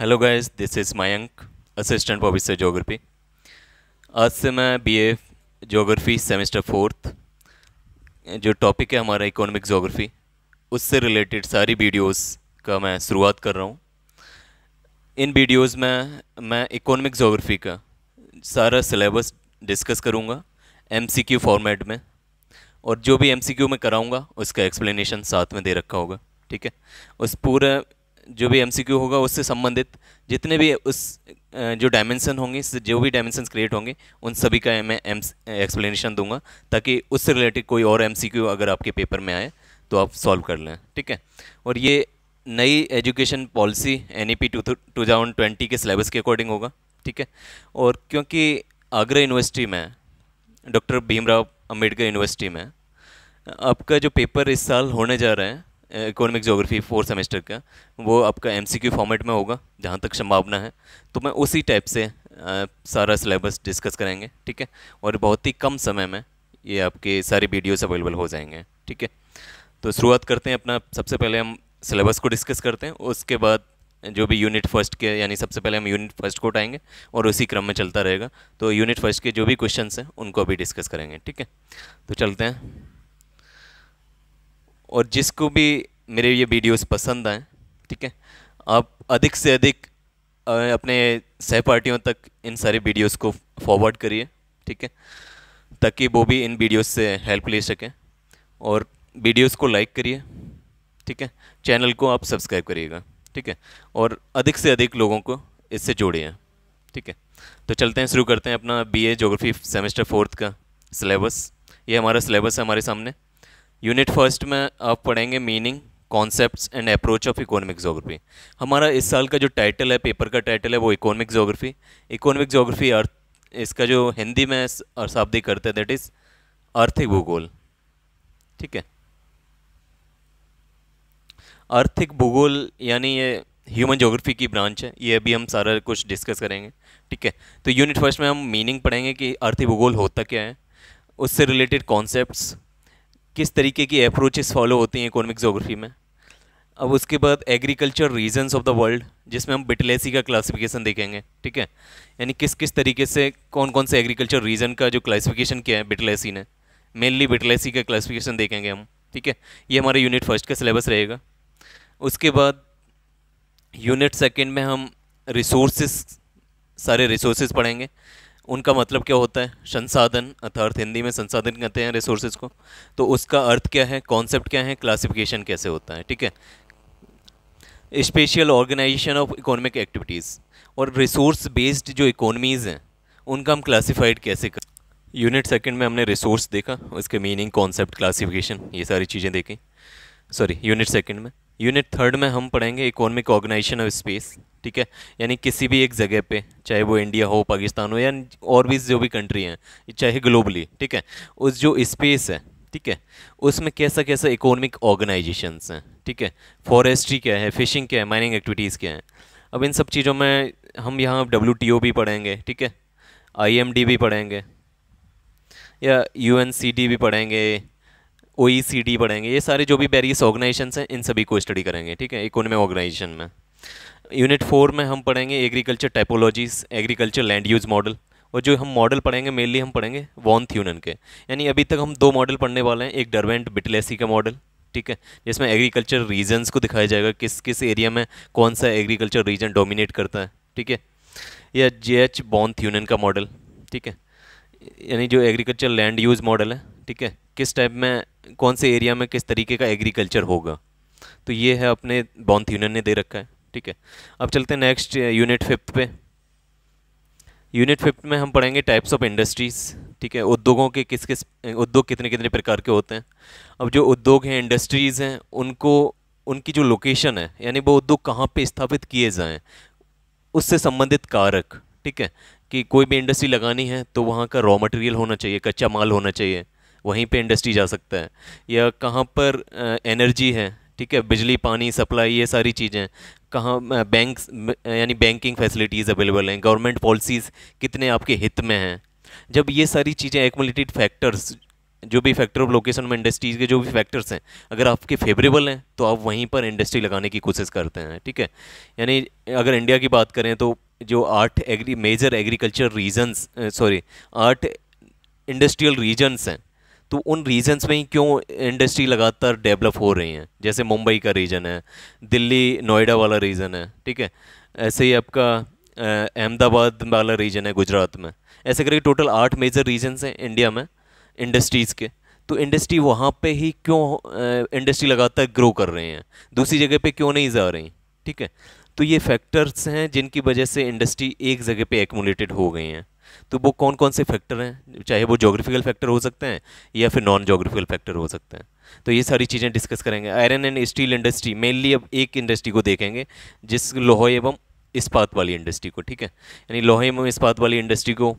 Hello guys this is Mayank assistant professor geography आज से मैं बीए ज्योग्राफी सेमेस्टर फोर्थ जो टॉपिक है हमारा इकोनॉमिक ज्योग्राफी उससे रिलेटेड सारी वीडियोस का मैं शुरुआत कर रहा हूँ इन वीडियोस में मैं इकोनॉमिक ज्योग्राफी का सारा सिलेबस डिस्कस करूँगा एम फॉर्मेट में और जो भी एम में कराऊँगा उसका एक्सप्लेनेशन साथ में दे रखा होगा ठीक है उस पूरे जो भी एमसीक्यू होगा उससे संबंधित जितने भी उस जो डायमेंशन होंगे जो भी डायमेंशन क्रिएट होंगे उन सभी का मैं एम एक्सप्लेनेशन दूंगा ताकि उससे रिलेटेड कोई और एमसीक्यू अगर आपके पेपर में आए तो आप सॉल्व कर लें ठीक है और ये नई education policy N E P two thousand twenty के सिलेबस के अकॉर्डिंग होगा ठीक है और क्योंकि आगरा यूनिवर्सिटी में डॉक्टर भीमराव अम्बेडकर यूनिवर्सिटी में आपका जो पेपर इस साल होने जा रहा है इकोनॉमिक जोग्राफी फोर सेमेस्टर का वो आपका एम फॉर्मेट में होगा जहाँ तक संभावना है तो मैं उसी टाइप से आ, सारा सिलेबस डिस्कस करेंगे ठीक है और बहुत ही कम समय में ये आपके सारे वीडियोस अवेलेबल हो जाएंगे ठीक है तो शुरुआत करते हैं अपना सबसे पहले हम सिलेबस को डिस्कस करते हैं उसके बाद जो भी यूनिट फर्स्ट के यानी सबसे पहले हम यूनिट फर्स्ट को उठाएंगे और उसी क्रम में चलता रहेगा तो यूनिट फर्स्ट के जो भी क्वेश्चन हैं उनको अभी डिस्कस करेंगे ठीक है तो चलते हैं और जिसको भी मेरे ये वीडियोस पसंद आएँ ठीक है आप अधिक से अधिक अपने सहपाठियों तक इन सारे वीडियोस को फॉरवर्ड करिए ठीक है ताकि वो भी इन वीडियोस से हेल्प ले सकें और वीडियोस को लाइक करिए ठीक है चैनल को आप सब्सक्राइब करिएगा ठीक है और अधिक से अधिक लोगों को इससे जोड़िए ठीक है तो चलते हैं शुरू करते हैं अपना बी ए सेमेस्टर फोर्थ का सिलेबस ये हमारा सिलेबस है हमारे सामने यूनिट फर्स्ट में आप पढ़ेंगे meaning concepts and approach of economic geography हमारा इस साल का जो टाइटल है पेपर का टाइटल है वो इकोनॉमिक जोग्राफी इकोनॉमिक जोग्राफी अर्थ इसका जो हिंदी में शाब्दिक करते हैं दैट इज़ आर्थिक भूगोल ठीक है आर्थिक भूगोल यानी ये ह्यूमन जोग्राफी की ब्रांच है ये अभी हम सारा कुछ डिस्कस करेंगे ठीक है तो यूनिट फर्स्ट में हम मीनिंग पढ़ेंगे कि आर्थिक भूगोल होता क्या है उससे रिलेटेड कॉन्सेप्ट्स किस तरीके की अप्रोचेस फॉलो होती हैं इकोनॉमिक जोग्राफी में अब उसके बाद agriculture regions of the world जिसमें हम बिटलेसी का क्लासिफिकेशन देखेंगे ठीक है यानी किस किस तरीके से कौन कौन से एग्रीकल्चर रीजन का जो क्लासिफिकेशन किया है बिटलेसी ने मेनली बिटलेसी का क्लासिफिकेशन देखेंगे हम ठीक है ये हमारे यूनिट फर्स्ट का सिलेबस रहेगा उसके बाद यूनिट सेकेंड में हम रिसोर्सेस सारे रिसोर्स पढ़ेंगे उनका मतलब क्या होता है संसाधन अर्थात हिंदी में संसाधन कहते हैं रिसोर्सेज को तो उसका अर्थ क्या है कॉन्सेप्ट क्या है क्लासिफिकेशन कैसे होता है ठीक है special organization of economic activities और रिसोर्स बेस्ड जो इकोनॉमीज़ हैं उनका हम क्लासिफाइड कैसे कर यूनिट सेकंड में हमने रिसोर्स देखा उसके मीनिंग कॉन्सेप्ट क्लासिफिकेशन ये सारी चीज़ें देखी सॉरी यूनिट सेकंड में यूनिट थर्ड में हम पढ़ेंगे इकोनॉमिक ऑर्गेनाइजेशन ऑफ स्पेस ठीक है यानी किसी भी एक जगह पे चाहे वो इंडिया हो पाकिस्तान हो या और भी जो भी कंट्री हैं चाहे ग्लोबली ठीक है उस जो स्पेस है ठीक है उसमें कैसा कैसा इकोनॉमिक ऑर्गेनाइजेशंस हैं ठीक है फॉरेस्ट्री क्या है फिशिंग क्या है माइनिंग एक्टिविटीज़ क्या है अब इन सब चीज़ों में हम यहाँ डब्ल्यू भी पढ़ेंगे ठीक है आई भी पढ़ेंगे या यू भी पढ़ेंगे ओ e पढ़ेंगे ये सारे जो भी वेरियस ऑर्गेनाइजेशन हैं इन सभी को स्टडी करेंगे ठीक है इकोनॉमिक ऑर्गेनाइजेशन में यूनिट फोर में हम पढ़ेंगे agriculture typologies agriculture land use model और जो हम मॉडल पढ़ेंगे मेनली हम पढ़ेंगे वॉन थ्यूनन के यानी अभी तक हम दो मॉडल पढ़ने वाले हैं एक डरवेंट बिटलेसी का मॉडल ठीक है जिसमें एग्रीकल्चर रीजन्स को दिखाया जाएगा किस किस एरिया में कौन सा एग्रीकल्चर रीजन डोमिनेट करता है ठीक है या जे एच बॉन थ्यूनन का मॉडल ठीक है यानी जो एग्रीकल्चर लैंड यूज़ मॉडल है ठीक है किस टाइप में कौन से एरिया में किस तरीके का एग्रीकल्चर होगा तो ये है अपने बॉन्थ यूनियन ने दे रखा है ठीक है अब चलते हैं नेक्स्ट यूनिट फिफ्थ पे यूनिट फिफ्थ में हम पढ़ेंगे टाइप्स ऑफ इंडस्ट्रीज़ ठीक है उद्योगों के किस किस उद्योग कितने कितने प्रकार के होते हैं अब जो उद्योग हैं इंडस्ट्रीज़ हैं उनको उनकी जो लोकेशन है यानी वो उद्योग कहाँ पे स्थापित किए जाएँ उससे संबंधित कारक ठीक है कि कोई भी इंडस्ट्री लगानी है तो वहाँ का रॉ मटेरियल होना चाहिए कच्चा माल होना चाहिए वहीं पे इंडस्ट्री जा सकता है या कहाँ पर एनर्जी uh, है ठीक है बिजली पानी सप्लाई ये सारी चीज़ें कहाँ बैंक यानी बैंकिंग फैसिलिटीज़ अवेलेबल हैं गवर्नमेंट पॉलिसीज़ कितने आपके हित में हैं जब ये सारी चीज़ें एकमुलेटेड फैक्टर्स जो भी फैक्टर ऑफ लोकेशन में इंडस्ट्रीज़ के जो भी फैक्टर्स हैं अगर आपके फेवरेबल हैं तो आप वहीं पर इंडस्ट्री लगाने की कोशिश करते हैं ठीक है यानी अगर इंडिया की बात करें तो जो आठ agri major agriculture regions sorry आठ इंडस्ट्रियल रीजन्स हैं तो उन रीजन्स में ही क्यों इंडस्ट्री लगातार डेवलप हो रही हैं जैसे मुंबई का रीजन है दिल्ली नोएडा वाला रीजन है ठीक है ऐसे ही आपका अहमदाबाद वाला रीजन है गुजरात में ऐसे करके टोटल आठ मेजर रीजन्स हैं इंडिया में इंडस्ट्रीज़ के तो इंडस्ट्री वहाँ पे ही क्यों इंडस्ट्री लगातार ग्रो कर रहे हैं दूसरी जगह पे क्यों नहीं जा रही ठीक है तो ये फैक्टर्स हैं जिनकी वजह से इंडस्ट्री एक जगह पे एकमुलेटेड हो गई हैं तो वो कौन कौन से फैक्टर हैं चाहे वो जोग्राफिकल फैक्टर हो सकते हैं या फिर नॉन जोग्राफिकल फैक्टर हो सकते हैं तो ये सारी चीज़ें डिस्कस करेंगे iron and steel industry mainly अब एक इंडस्ट्री को देखेंगे जिस लोहे एवं इस्पात वाली इंडस्ट्री को ठीक है यानी लोहे एवं इस्पात वाली इंडस्ट्री को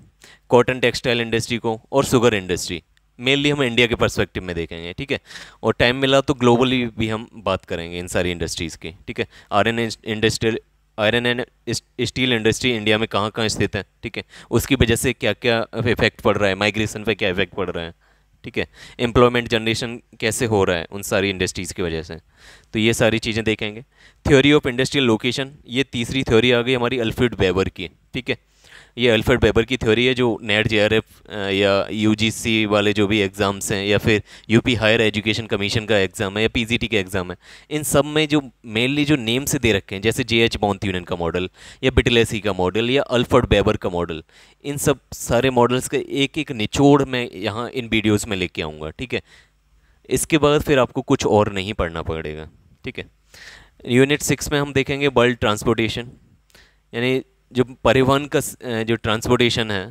कॉटन टेक्सटाइल इंडस्ट्री को और शुगर इंडस्ट्री मेनली हम इंडिया के पर्सपेक्टिव में देखेंगे ठीक है और टाइम मिला तो ग्लोबली भी हम बात करेंगे इन सारी इंडस्ट्रीज़ की ठीक है आर एन industrial iron and steel industry India में कहाँ कहाँ स्थित है ठीक है उसकी वजह से क्या क्या इफेक्ट पड़ रहा है माइग्रेशन पे क्या इफेक्ट पड़ रहा है ठीक है एम्प्लॉयमेंट जनरेशन कैसे हो रहा है उन सारी इंडस्ट्रीज़ की वजह से तो ये सारी चीज़ें देखेंगे थ्योरी ऑफ इंडस्ट्रियल लोकेशन ये तीसरी थ्योरी आ गई हमारी अल्फ्रेड वेबर की ठीक है ये अल्फ्रेड बेबर की थ्योरी है जो नेट जे या यू वाले जो भी एग्ज़ाम्स हैं या फिर यूपी हायर एजुकेशन कमीशन का एग्ज़ाम है या पीजीटी का एग्ज़ाम है इन सब में जो मेनली जो नेम से दे रखे हैं जैसे जे एच यूनियन का मॉडल या बिटलेसी का मॉडल या अल्फर्ड बेबर का मॉडल इन सब सारे मॉडल्स का एक एक निचोड़ मैं यहाँ इन वीडियोज़ में लेके आऊँगा ठीक है इसके बाद फिर आपको कुछ और नहीं पढ़ना पड़ेगा ठीक है यूनिट सिक्स में हम देखेंगे वर्ल्ड ट्रांसपोर्टेशन यानी जो परिवहन का जो ट्रांसपोर्टेशन है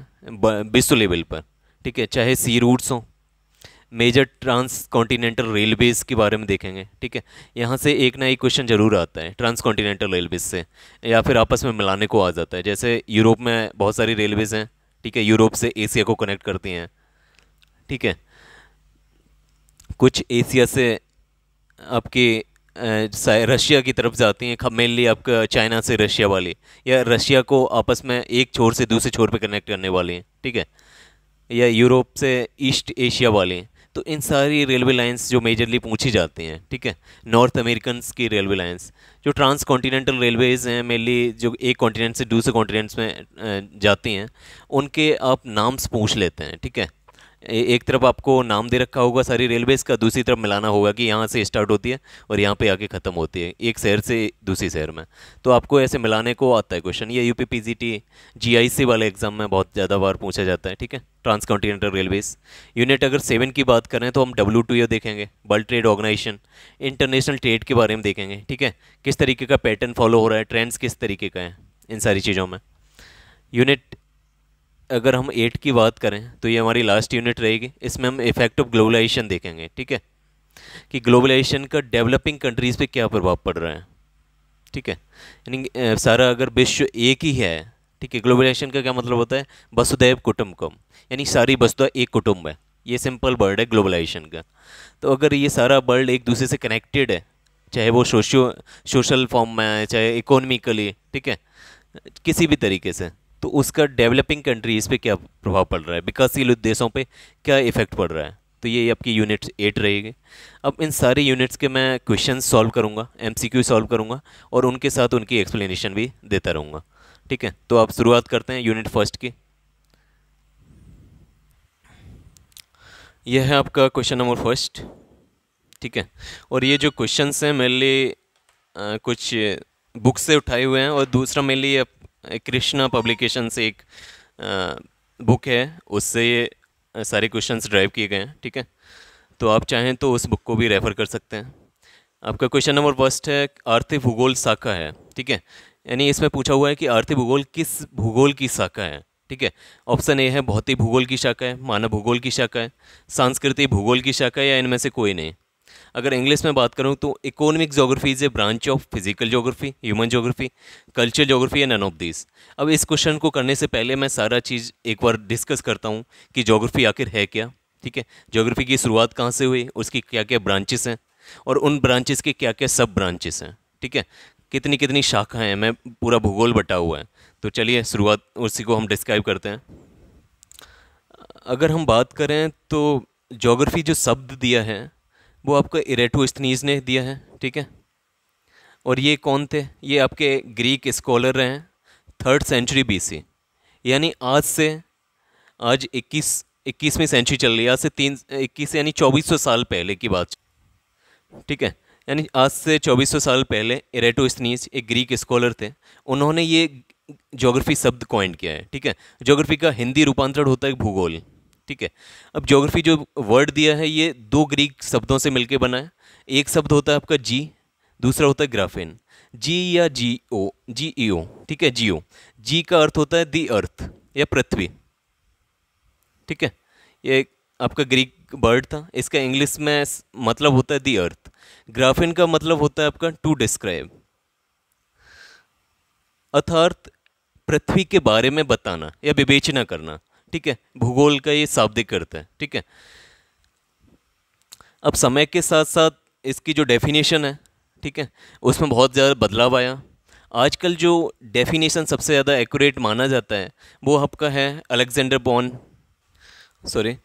विश्व लेवल पर ठीक है चाहे सी रूट्स हों मेजर ट्रांस कॉन्टीनेंटल रेलवेज़ के बारे में देखेंगे ठीक है यहाँ से एक ना एक क्वेश्चन ज़रूर आता है ट्रांस कॉन्टीनेंटल रेलवेज़ से या फिर आपस में मिलाने को आ जाता है जैसे यूरोप में बहुत सारी रेलवेज़ हैं ठीक है यूरोप से एशिया को कनेक्ट करती हैं ठीक है कुछ एशिया से आपके रशिया की तरफ जाती हैं मेनली आप चाइना से रशिया वाली या रशिया को आपस में एक छोर से दूसरे छोर पे कनेक्ट करने वाली हैं ठीक है या यूरोप से ईस्ट एशिया वाली हैं तो इन सारी रेलवे लाइंस जो मेजरली पूछी जाती हैं ठीक है नॉर्थ अमेरिकन की रेलवे लाइंस जो ट्रांस कॉन्टीनेंटल रेलवेज़ हैं मेनली जो एक कॉन्टीनेंट से दूसरे कॉन्टीनेंट्स में जाती हैं उनके आप नाम्स पूछ लेते हैं ठीक है एक तरफ आपको नाम दे रखा होगा सारी रेलवेज़ का दूसरी तरफ मिलाना होगा कि यहाँ से स्टार्ट होती है और यहाँ पे आके ख़त्म होती है एक शहर से दूसरी शहर में तो आपको ऐसे मिलाने को आता है क्वेश्चन ये U P P G T G I C वाले एग्ज़ाम में बहुत ज़्यादा बार पूछा जाता है ठीक है ट्रांस कॉन्टीनेंटल रेलवेज़ यूनिट अगर सेवन की बात करें तो हम डब्ल्यू टू ए देखेंगे world trade organization international trade के बारे में देखेंगे ठीक है किस तरीके का पैटर्न फॉलो हो रहा है ट्रेंड्स किस तरीके का है इन सारी चीज़ों में यूनिट अगर हम एट की बात करें तो ये हमारी लास्ट यूनिट रहेगी इसमें हम इफेक्ट ऑफ ग्लोबलाइजेशन देखेंगे ठीक है कि ग्लोबलाइजेशन का डेवलपिंग कंट्रीज़ पे क्या प्रभाव पड़ रहा है ठीक है यानी सारा अगर विश्व एक ही है ठीक है ग्लोबलाइजेशन का क्या मतलब होता है वसुदैव कुटुम्बकम यानी सारी वसुधा एक कुटुम्ब है ये सिंपल वर्ड है ग्लोबलाइजेशन का तो अगर ये सारा वर्ल्ड एक दूसरे से कनेक्टेड है चाहे वो सोशो सोशल फॉर्म में आए चाहे इकोनॉमिकली ठीक है किसी भी तरीके से तो उसका डेवलपिंग कंट्रीज़ पे क्या प्रभाव पड़ रहा है विकासशील देशों पे क्या इफेक्ट पड़ रहा है तो ये आपकी यूनिट्स एट रहेगी अब इन सारे यूनिट्स के मैं क्वेश्चन सॉल्व करूँगा एम सॉल्व करूँगा और उनके साथ उनकी एक्सप्लेनेशन भी देता रहूँगा ठीक है तो आप शुरुआत करते हैं यूनिट फर्स्ट की यह है आपका क्वेश्चन नंबर फर्स्ट ठीक है और ये जो क्वेश्चन हैं मेनली कुछ बुक से उठाए हुए हैं और दूसरा मेनली कृष्णा पब्लिकेशन से एक बुक है उससे ये सारे क्वेश्चंस ड्राइव किए गए हैं ठीक है तो आप चाहें तो उस बुक को भी रेफ़र कर सकते हैं आपका क्वेश्चन नंबर फर्स्ट है आर्थिक भूगोल शाखा है ठीक है यानी इसमें पूछा हुआ है कि आर्थिक भूगोल किस भूगोल की शाखा है ठीक है ऑप्शन ए है भौतिक भूगोल की शाखा है मानव भूगोल की शाखा है सांस्कृतिक भूगोल की शाखा है या इनमें से कोई नहीं अगर इंग्लिश में बात करूँ तो economic geography is a branch of physical geography human geography culture geography and of this अब इस क्वेश्चन को करने से पहले मैं सारा चीज़ एक बार डिस्कस करता हूँ कि जोग्राफी आखिर है क्या ठीक है जोग्राफी की शुरुआत कहाँ से हुई उसकी क्या क्या ब्रांचेस हैं और उन ब्रांचेस के क्या क्या सब ब्रांचेस हैं ठीक है कितनी कितनी शाखाएं हैं मैं पूरा भूगोल बटा हुआ है तो चलिए शुरुआत उसी को हम डिस्क्राइब करते हैं अगर हम बात करें तो जोग्राफी जो शब्द दिया है वो आपको स्तनीज ने दिया है ठीक है और ये कौन थे ये आपके ग्रीक स्कॉलर रहे हैं थर्ड सेंचुरी बीसी यानी आज से आज 21 इक्कीसवीं सेंचुरी चल रही है आज से तीन इक्कीस यानी 2400 साल पहले की बात ठीक है यानी आज से 2400 साल पहले इरेटो स्तनीज एक ग्रीक स्कॉलर थे उन्होंने ये जोग्राफी शब्द कॉइंट किया है ठीक है जोग्राफी का हिंदी रूपांतरण होता है भूगोल ठीक है अब ज्योग्राफी जो वर्ड दिया है ये दो ग्रीक शब्दों से मिलके बना है एक शब्द होता है आपका जी दूसरा होता है ग्राफिन जी या जी ओ जी ई ओ ठीक है जी ओ जी का अर्थ होता है दी अर्थ या पृथ्वी ठीक है ये आपका ग्रीक वर्ड था इसका इंग्लिश में मतलब होता है दी अर्थ ग्राफिन का मतलब होता है आपका टू डिस्क्राइब अर्थार्थ पृथ्वी के बारे में बताना या विवेचना करना ठीक है भूगोल का ये शाब्दिक अर्थ है ठीक है अब समय के साथ साथ इसकी जो डेफिनेशन है ठीक है उसमें बहुत ज़्यादा बदलाव आया आजकल जो डेफिनेशन सबसे ज़्यादा एक्यूरेट माना जाता है वो आपका है अलेक्जेंडर बॉन सॉरी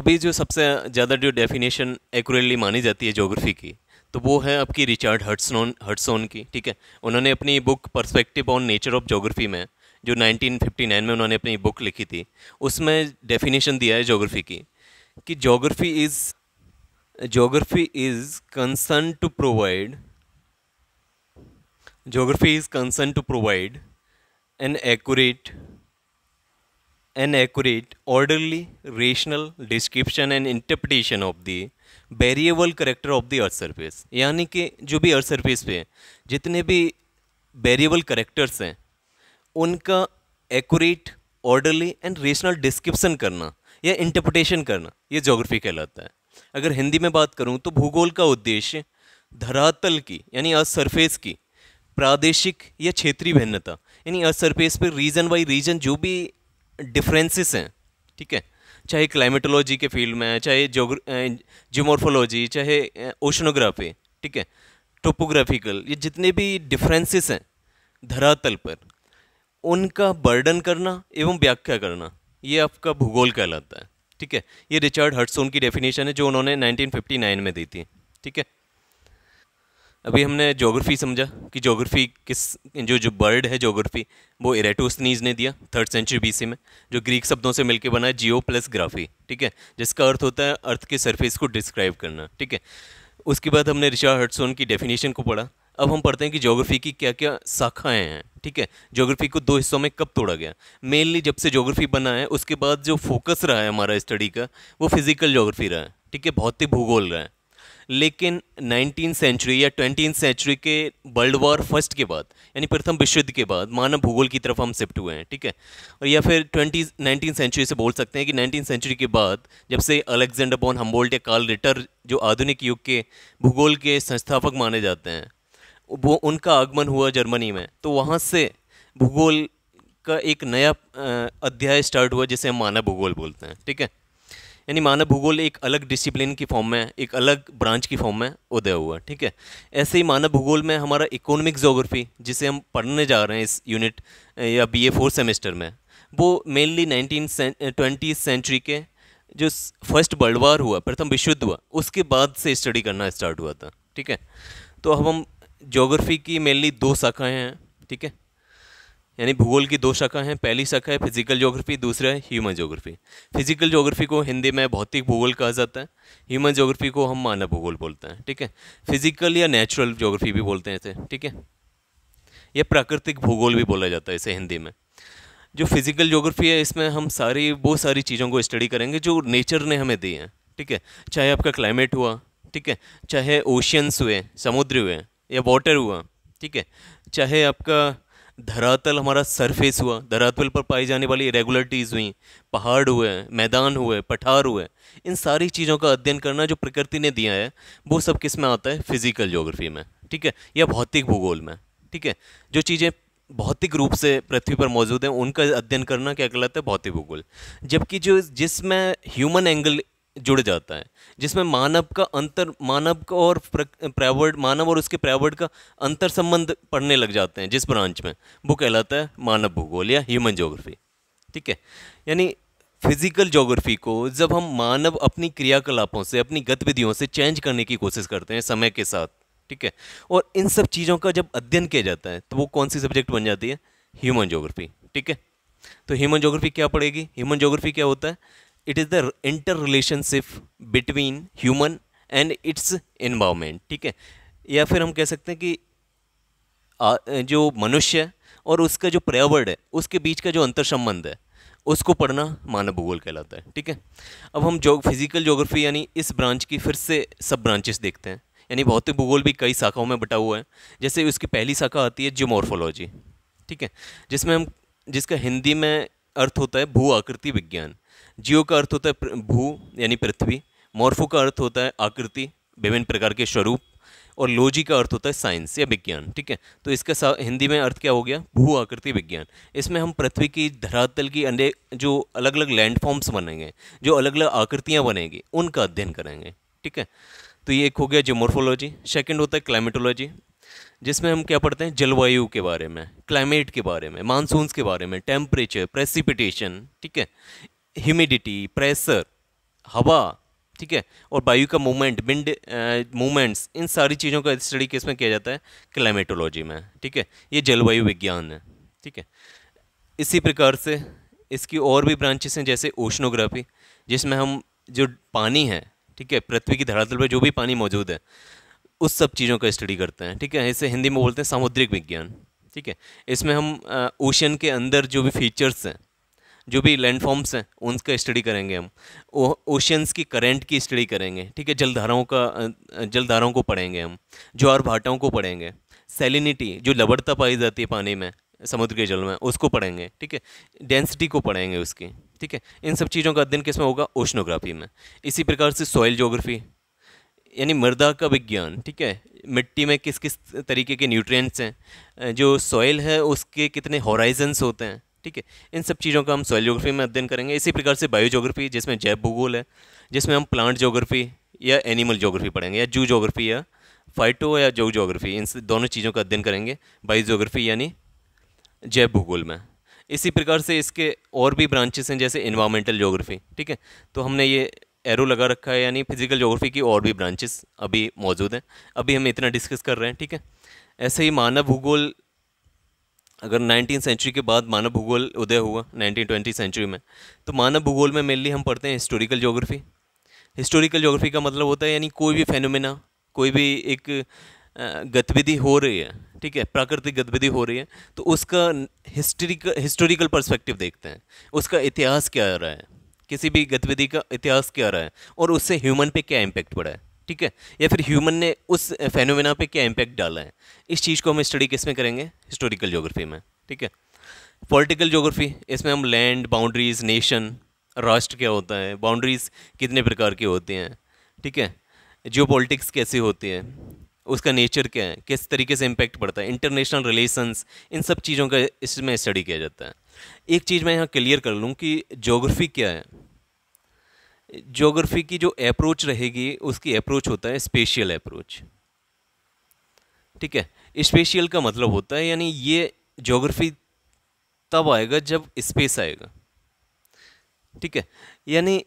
अभी जो सबसे ज़्यादा जो डेफिनेशन एक्यूरेटली मानी जाती है ज्योग्राफी की तो वो है आपकी रिचर्ड हट्सनोन हर्टसोन की ठीक है उन्होंने अपनी book perspective on nature of geography में जो 1959 में उन्होंने अपनी बुक लिखी थी उसमें डेफिनेशन दिया है ज्योग्राफी की कि geography is geography is concern to provide geography is concern to provide an exact an exact orderly rational description and interpretation of the variable character of the earth surface यानी कि जो भी earth surface पे जितने भी बैरिएबल characters हैं उनका accurate orderly and rational description करना या इंटरप्रटेशन करना ये जोग्राफी कहलाता है अगर हिंदी में बात करूँ तो भूगोल का उद्देश्य धरातल की यानी अर्थ सरफेस की प्रादेशिक या क्षेत्रीय भिन्नता यानी अर्थ सरफेस पर रीजन बाई रीजन जो भी डिफरेंसेस हैं ठीक है चाहे क्लाइमेटोलॉजी के फील्ड में चाहे जोमोर्फोलॉजी चाहे ओशनोग्राफी ठीक है टोपोग्राफिकल ये जितने भी डिफरेंसेस हैं धरातल पर उनका बर्डन करना एवं व्याख्या करना ये आपका भूगोल कहलाता है ठीक है ये रिचर्ड हर्टसोन की डेफिनेशन है जो उन्होंने 1959 में दी थी ठीक है अभी हमने जोग्राफी समझा कि जोग्राफी किस जो जो बर्ड है जोग्राफी वो इरेटोस्नीज ने दिया थर्ड सेंचुरी बीसी में जो ग्रीक शब्दों से मिलकर बना है जियो प्लस ग्राफी ठीक है जिसका अर्थ होता है अर्थ के सरफेस को डिस्क्राइब करना ठीक है उसके बाद हमने रिचर्ड हर्टसोन की डेफिनेशन को पढ़ा अब हम पढ़ते हैं कि ज्योग्राफी की क्या क्या शाखाएं हैं ठीक है ज्योग्राफी को दो हिस्सों में कब तोड़ा गया मेनली जब से ज्योग्राफी बना है उसके बाद जो फोकस रहा है हमारा स्टडी का वो फिजिकल ज्योग्राफी रहा है ठीक है भौतिक भूगोल रहा है लेकिन नाइनटीन सेंचुरी या ट्वेंटी सेंचुरी के वर्ल्ड वॉर फर्स्ट के बाद यानी प्रथम विश्व युद्ध के बाद मानव भूगोल की तरफ हम शिफ्ट हुए हैं ठीक है और या फिर ट्वेंटी नाइनटीन सेंचुरी से बोल सकते हैं कि नाइनटीन सेंचुरी के बाद जब से अलेक्जेंडर बॉन हम्बोल्ट या कार्ल रिटर जो आधुनिक युग के भूगोल के संस्थापक माने जाते हैं वो उनका आगमन हुआ जर्मनी में तो वहाँ से भूगोल का एक नया अध्याय स्टार्ट हुआ जिसे हम मानव भूगोल बोलते हैं ठीक है यानी मानव भूगोल एक अलग डिसिप्लिन की फॉर्म में एक अलग ब्रांच की फॉर्म में उदय हुआ ठीक है ऐसे ही मानव भूगोल में हमारा इकोनॉमिक जोग्राफी जिसे हम पढ़ने जा रहे हैं इस यूनिट या बी ए फोर्थ सेमेस्टर में वो मेनली नाइनटीन ट्वेंटी सेंचुरी के जो फर्स्ट वर्ल्ड वार हुआ प्रथम विश्व युद्ध हुआ उसके बाद से स्टडी करना स्टार्ट हुआ था ठीक है तो अब हम जोग्राफ़ी की मेनली दो शाखाएँ हैं ठीक है यानी भूगोल की दो शाखा हैं पहली शाखा है फिजिकल जोग्राफी दूसरा है ह्यूमन जोग्राफी फिजिकल जोग्राफी को हिंदी में भौतिक भूगोल कहा जाता है ह्यूमन जोग्राफी को हम मानव भूगोल बोलते हैं ठीक है फिजिकल या नेचुरल जोग्राफी भी बोलते हैं इसे ठीक है या प्राकृतिक भूगोल भी बोला जाता है इसे हिंदी में जो फिजिकल जोग्राफी है इसमें हम सारी वो सारी चीज़ों को स्टडी करेंगे जो नेचर ने हमें दी हैं ठीक है चाहे आपका क्लाइमेट हुआ ठीक है चाहे ओशियंस हुए समुद्र हुए या वाटर हुआ ठीक है चाहे आपका धरातल हमारा सरफेस हुआ धरातल पर पाई जाने वाली इरेगुलरिटीज़ हुई पहाड़ हुए मैदान हुए पठार हुए इन सारी चीज़ों का अध्ययन करना जो प्रकृति ने दिया है वो सब किस में आता है फिजिकल ज्योग्राफी में ठीक है या भौतिक भूगोल में ठीक है जो चीज़ें भौतिक रूप से पृथ्वी पर मौजूद हैं उनका अध्ययन करना क्या कहलाता है भौतिक भूगोल जबकि जो जिसमें ह्यूमन एंगल जुड़ जाता है जिसमें मानव का अंतर मानव का और पर्यावरण मानव और उसके पर्यावरण का अंतर संबंध पढ़ने लग जाते हैं जिस ब्रांच में वो कहलाता है मानव भूगोल या ह्यूमन जोग्राफी ठीक है यानी फिजिकल जोग्राफी को जब हम मानव अपनी क्रियाकलापों से अपनी गतिविधियों से चेंज करने की कोशिश करते हैं समय के साथ ठीक है और इन सब चीज़ों का जब अध्ययन किया जाता है तो वो कौन सी सब्जेक्ट बन जाती है ह्यूमन जोग्राफी ठीक है तो ह्यूमन जोग्राफी क्या पड़ेगी ह्यूमन जोग्राफी क्या होता है it is the interrelationship between human and its environment ठीक है या फिर हम कह सकते हैं कि आ, जो मनुष्य और उसका जो पर्यावरण है उसके बीच का जो अंतर संबंध है उसको पढ़ना मानव भूगोल कहलाता है ठीक है अब हम जो फिजिकल जोग्राफी यानी इस ब्रांच की फिर से सब ब्रांचेस देखते हैं यानी भौतिक भूगोल भी कई शाखाओं में बटा हुआ है जैसे उसकी पहली शाखा आती है जियोमॉर्फोलॉजी ठीक है जिसमें हम जिसका हिंदी में अर्थ होता है भू आकृति विज्ञान जियो का अर्थ होता है भू यानी पृथ्वी मॉर्फो का अर्थ होता है आकृति विभिन्न प्रकार के स्वरूप और लॉजी का अर्थ होता है साइंस या विज्ञान ठीक है तो इसका हिंदी में अर्थ क्या हो गया भू आकृति विज्ञान इसमें हम पृथ्वी की धरातल की अंडे जो अलग अलग लैंडफॉर्म्स बनेंगे जो अलग अलग आकृतियाँ बनेंगी उनका अध्ययन करेंगे ठीक है तो ये एक हो गया जोमोर्फोलॉजी सेकेंड होता है क्लाइमेटोलॉजी जिसमें हम क्या पढ़ते हैं जलवायु के बारे में क्लाइमेट के बारे में मानसून के बारे में टेम्परेचर प्रेसिपिटेशन ठीक है ह्यूमिडिटी प्रेशर हवा ठीक है और वायु का मूवमेंट विंड मूवमेंट्स इन सारी चीज़ों का स्टडी किस में किया जाता है क्लाइमेटोलॉजी में ठीक है ये जलवायु विज्ञान है ठीक है इसी प्रकार से इसकी और भी ब्रांचेस हैं जैसे ओशनोग्राफी जिसमें हम जो पानी है ठीक है पृथ्वी की धरातल पर जो भी पानी मौजूद है उस सब चीज़ों का स्टडी करते हैं ठीक है इसे हिंदी में बोलते हैं सामुद्रिक विज्ञान ठीक है इसमें हम ओशन के अंदर जो भी फीचर्स हैं जो भी लैंड फॉर्म्स हैं उनका स्टडी करेंगे हम ओशंस की करंट की स्टडी करेंगे ठीक है जलधाराओं का जलधाराओं को पढ़ेंगे हम ज्वार भाटाओं को पढ़ेंगे सेलिनिटी जो लबड़ता पाई जाती है पानी में समुद्र के जल में उसको पढ़ेंगे ठीक है डेंसिटी को पढ़ेंगे उसकी ठीक है इन सब चीज़ों का अध्ययन किसमें होगा ओशनोग्राफी में इसी प्रकार से सॉइल जोग्राफी यानी मृदा का विज्ञान ठीक है मिट्टी में किस किस तरीके के न्यूट्रिएंट्स हैं जो सॉइल है उसके कितने हॉराइजन्स होते हैं ठीक है इन सब चीज़ों का हम सॉइल जोग्राफी में अध्ययन करेंगे इसी प्रकार से बायोजोग्राफी जिसमें जैव भूगोल है जिसमें हम प्लांट जोग्राफी या एनिमल जोग्राफी पढ़ेंगे या जू जोग्राफी या फाइटो या जो जोग्राफी इन दोनों चीज़ों का अध्ययन करेंगे बायोजोग्राफी यानी जैव भूगोल में इसी प्रकार से इसके और भी ब्रांचेस हैं जैसे इन्वायरमेंटल जोग्राफी ठीक है तो हमने ये एरो लगा रखा है यानी फिजिकल जोग्राफी की और भी ब्रांचेस अभी मौजूद हैं अभी हम इतना डिस्कस कर रहे हैं ठीक है ऐसे ही मानव भूगोल अगर नाइनटीन सेंचुरी के बाद मानव भूगोल उदय हुआ नाइनटीन ट्वेंटी सेंचुरी में तो मानव भूगोल में मेनली हम पढ़ते हैं हिस्टोरिकल जोग्राफ़ी हिस्टोरिकल जोग्राफ़ी का मतलब होता है यानी कोई भी फेनोमेना कोई भी एक गतिविधि हो रही है ठीक है प्राकृतिक गतिविधि हो रही है तो उसका हिस्टोरिकल हिस्टोरिकल परस्पेक्टिव देखते हैं उसका इतिहास क्या रहा है किसी भी गतिविधि का इतिहास क्या रहा है और उससे ह्यूमन पे क्या इम्पेक्ट पड़ा है ठीक है या फिर ह्यूमन ने उस फेनोमेना पे क्या इम्पैक्ट डाला है इस चीज़ को हम स्टडी किस में करेंगे हिस्टोरिकल जोग्राफी में ठीक है पॉलिटिकल जोग्राफी इसमें हम लैंड बाउंड्रीज नेशन राष्ट्र क्या होता है बाउंड्रीज कितने प्रकार की होती हैं ठीक है जियो पॉलिटिक्स कैसी होती है उसका नेचर क्या है किस तरीके से इम्पैक्ट पड़ता है इंटरनेशनल रिलेशंस इन सब चीज़ों का इसमें स्टडी किया जाता है एक चीज़ मैं यहाँ क्लियर कर लूँ कि जोग्राफी क्या है जोग्राफी की जो अप्रोच रहेगी उसकी अप्रोच होता है स्पेशियल अप्रोच ठीक है स्पेशियल का मतलब होता है यानी ये जोग्राफी तब आएगा जब स्पेस आएगा ठीक है यानी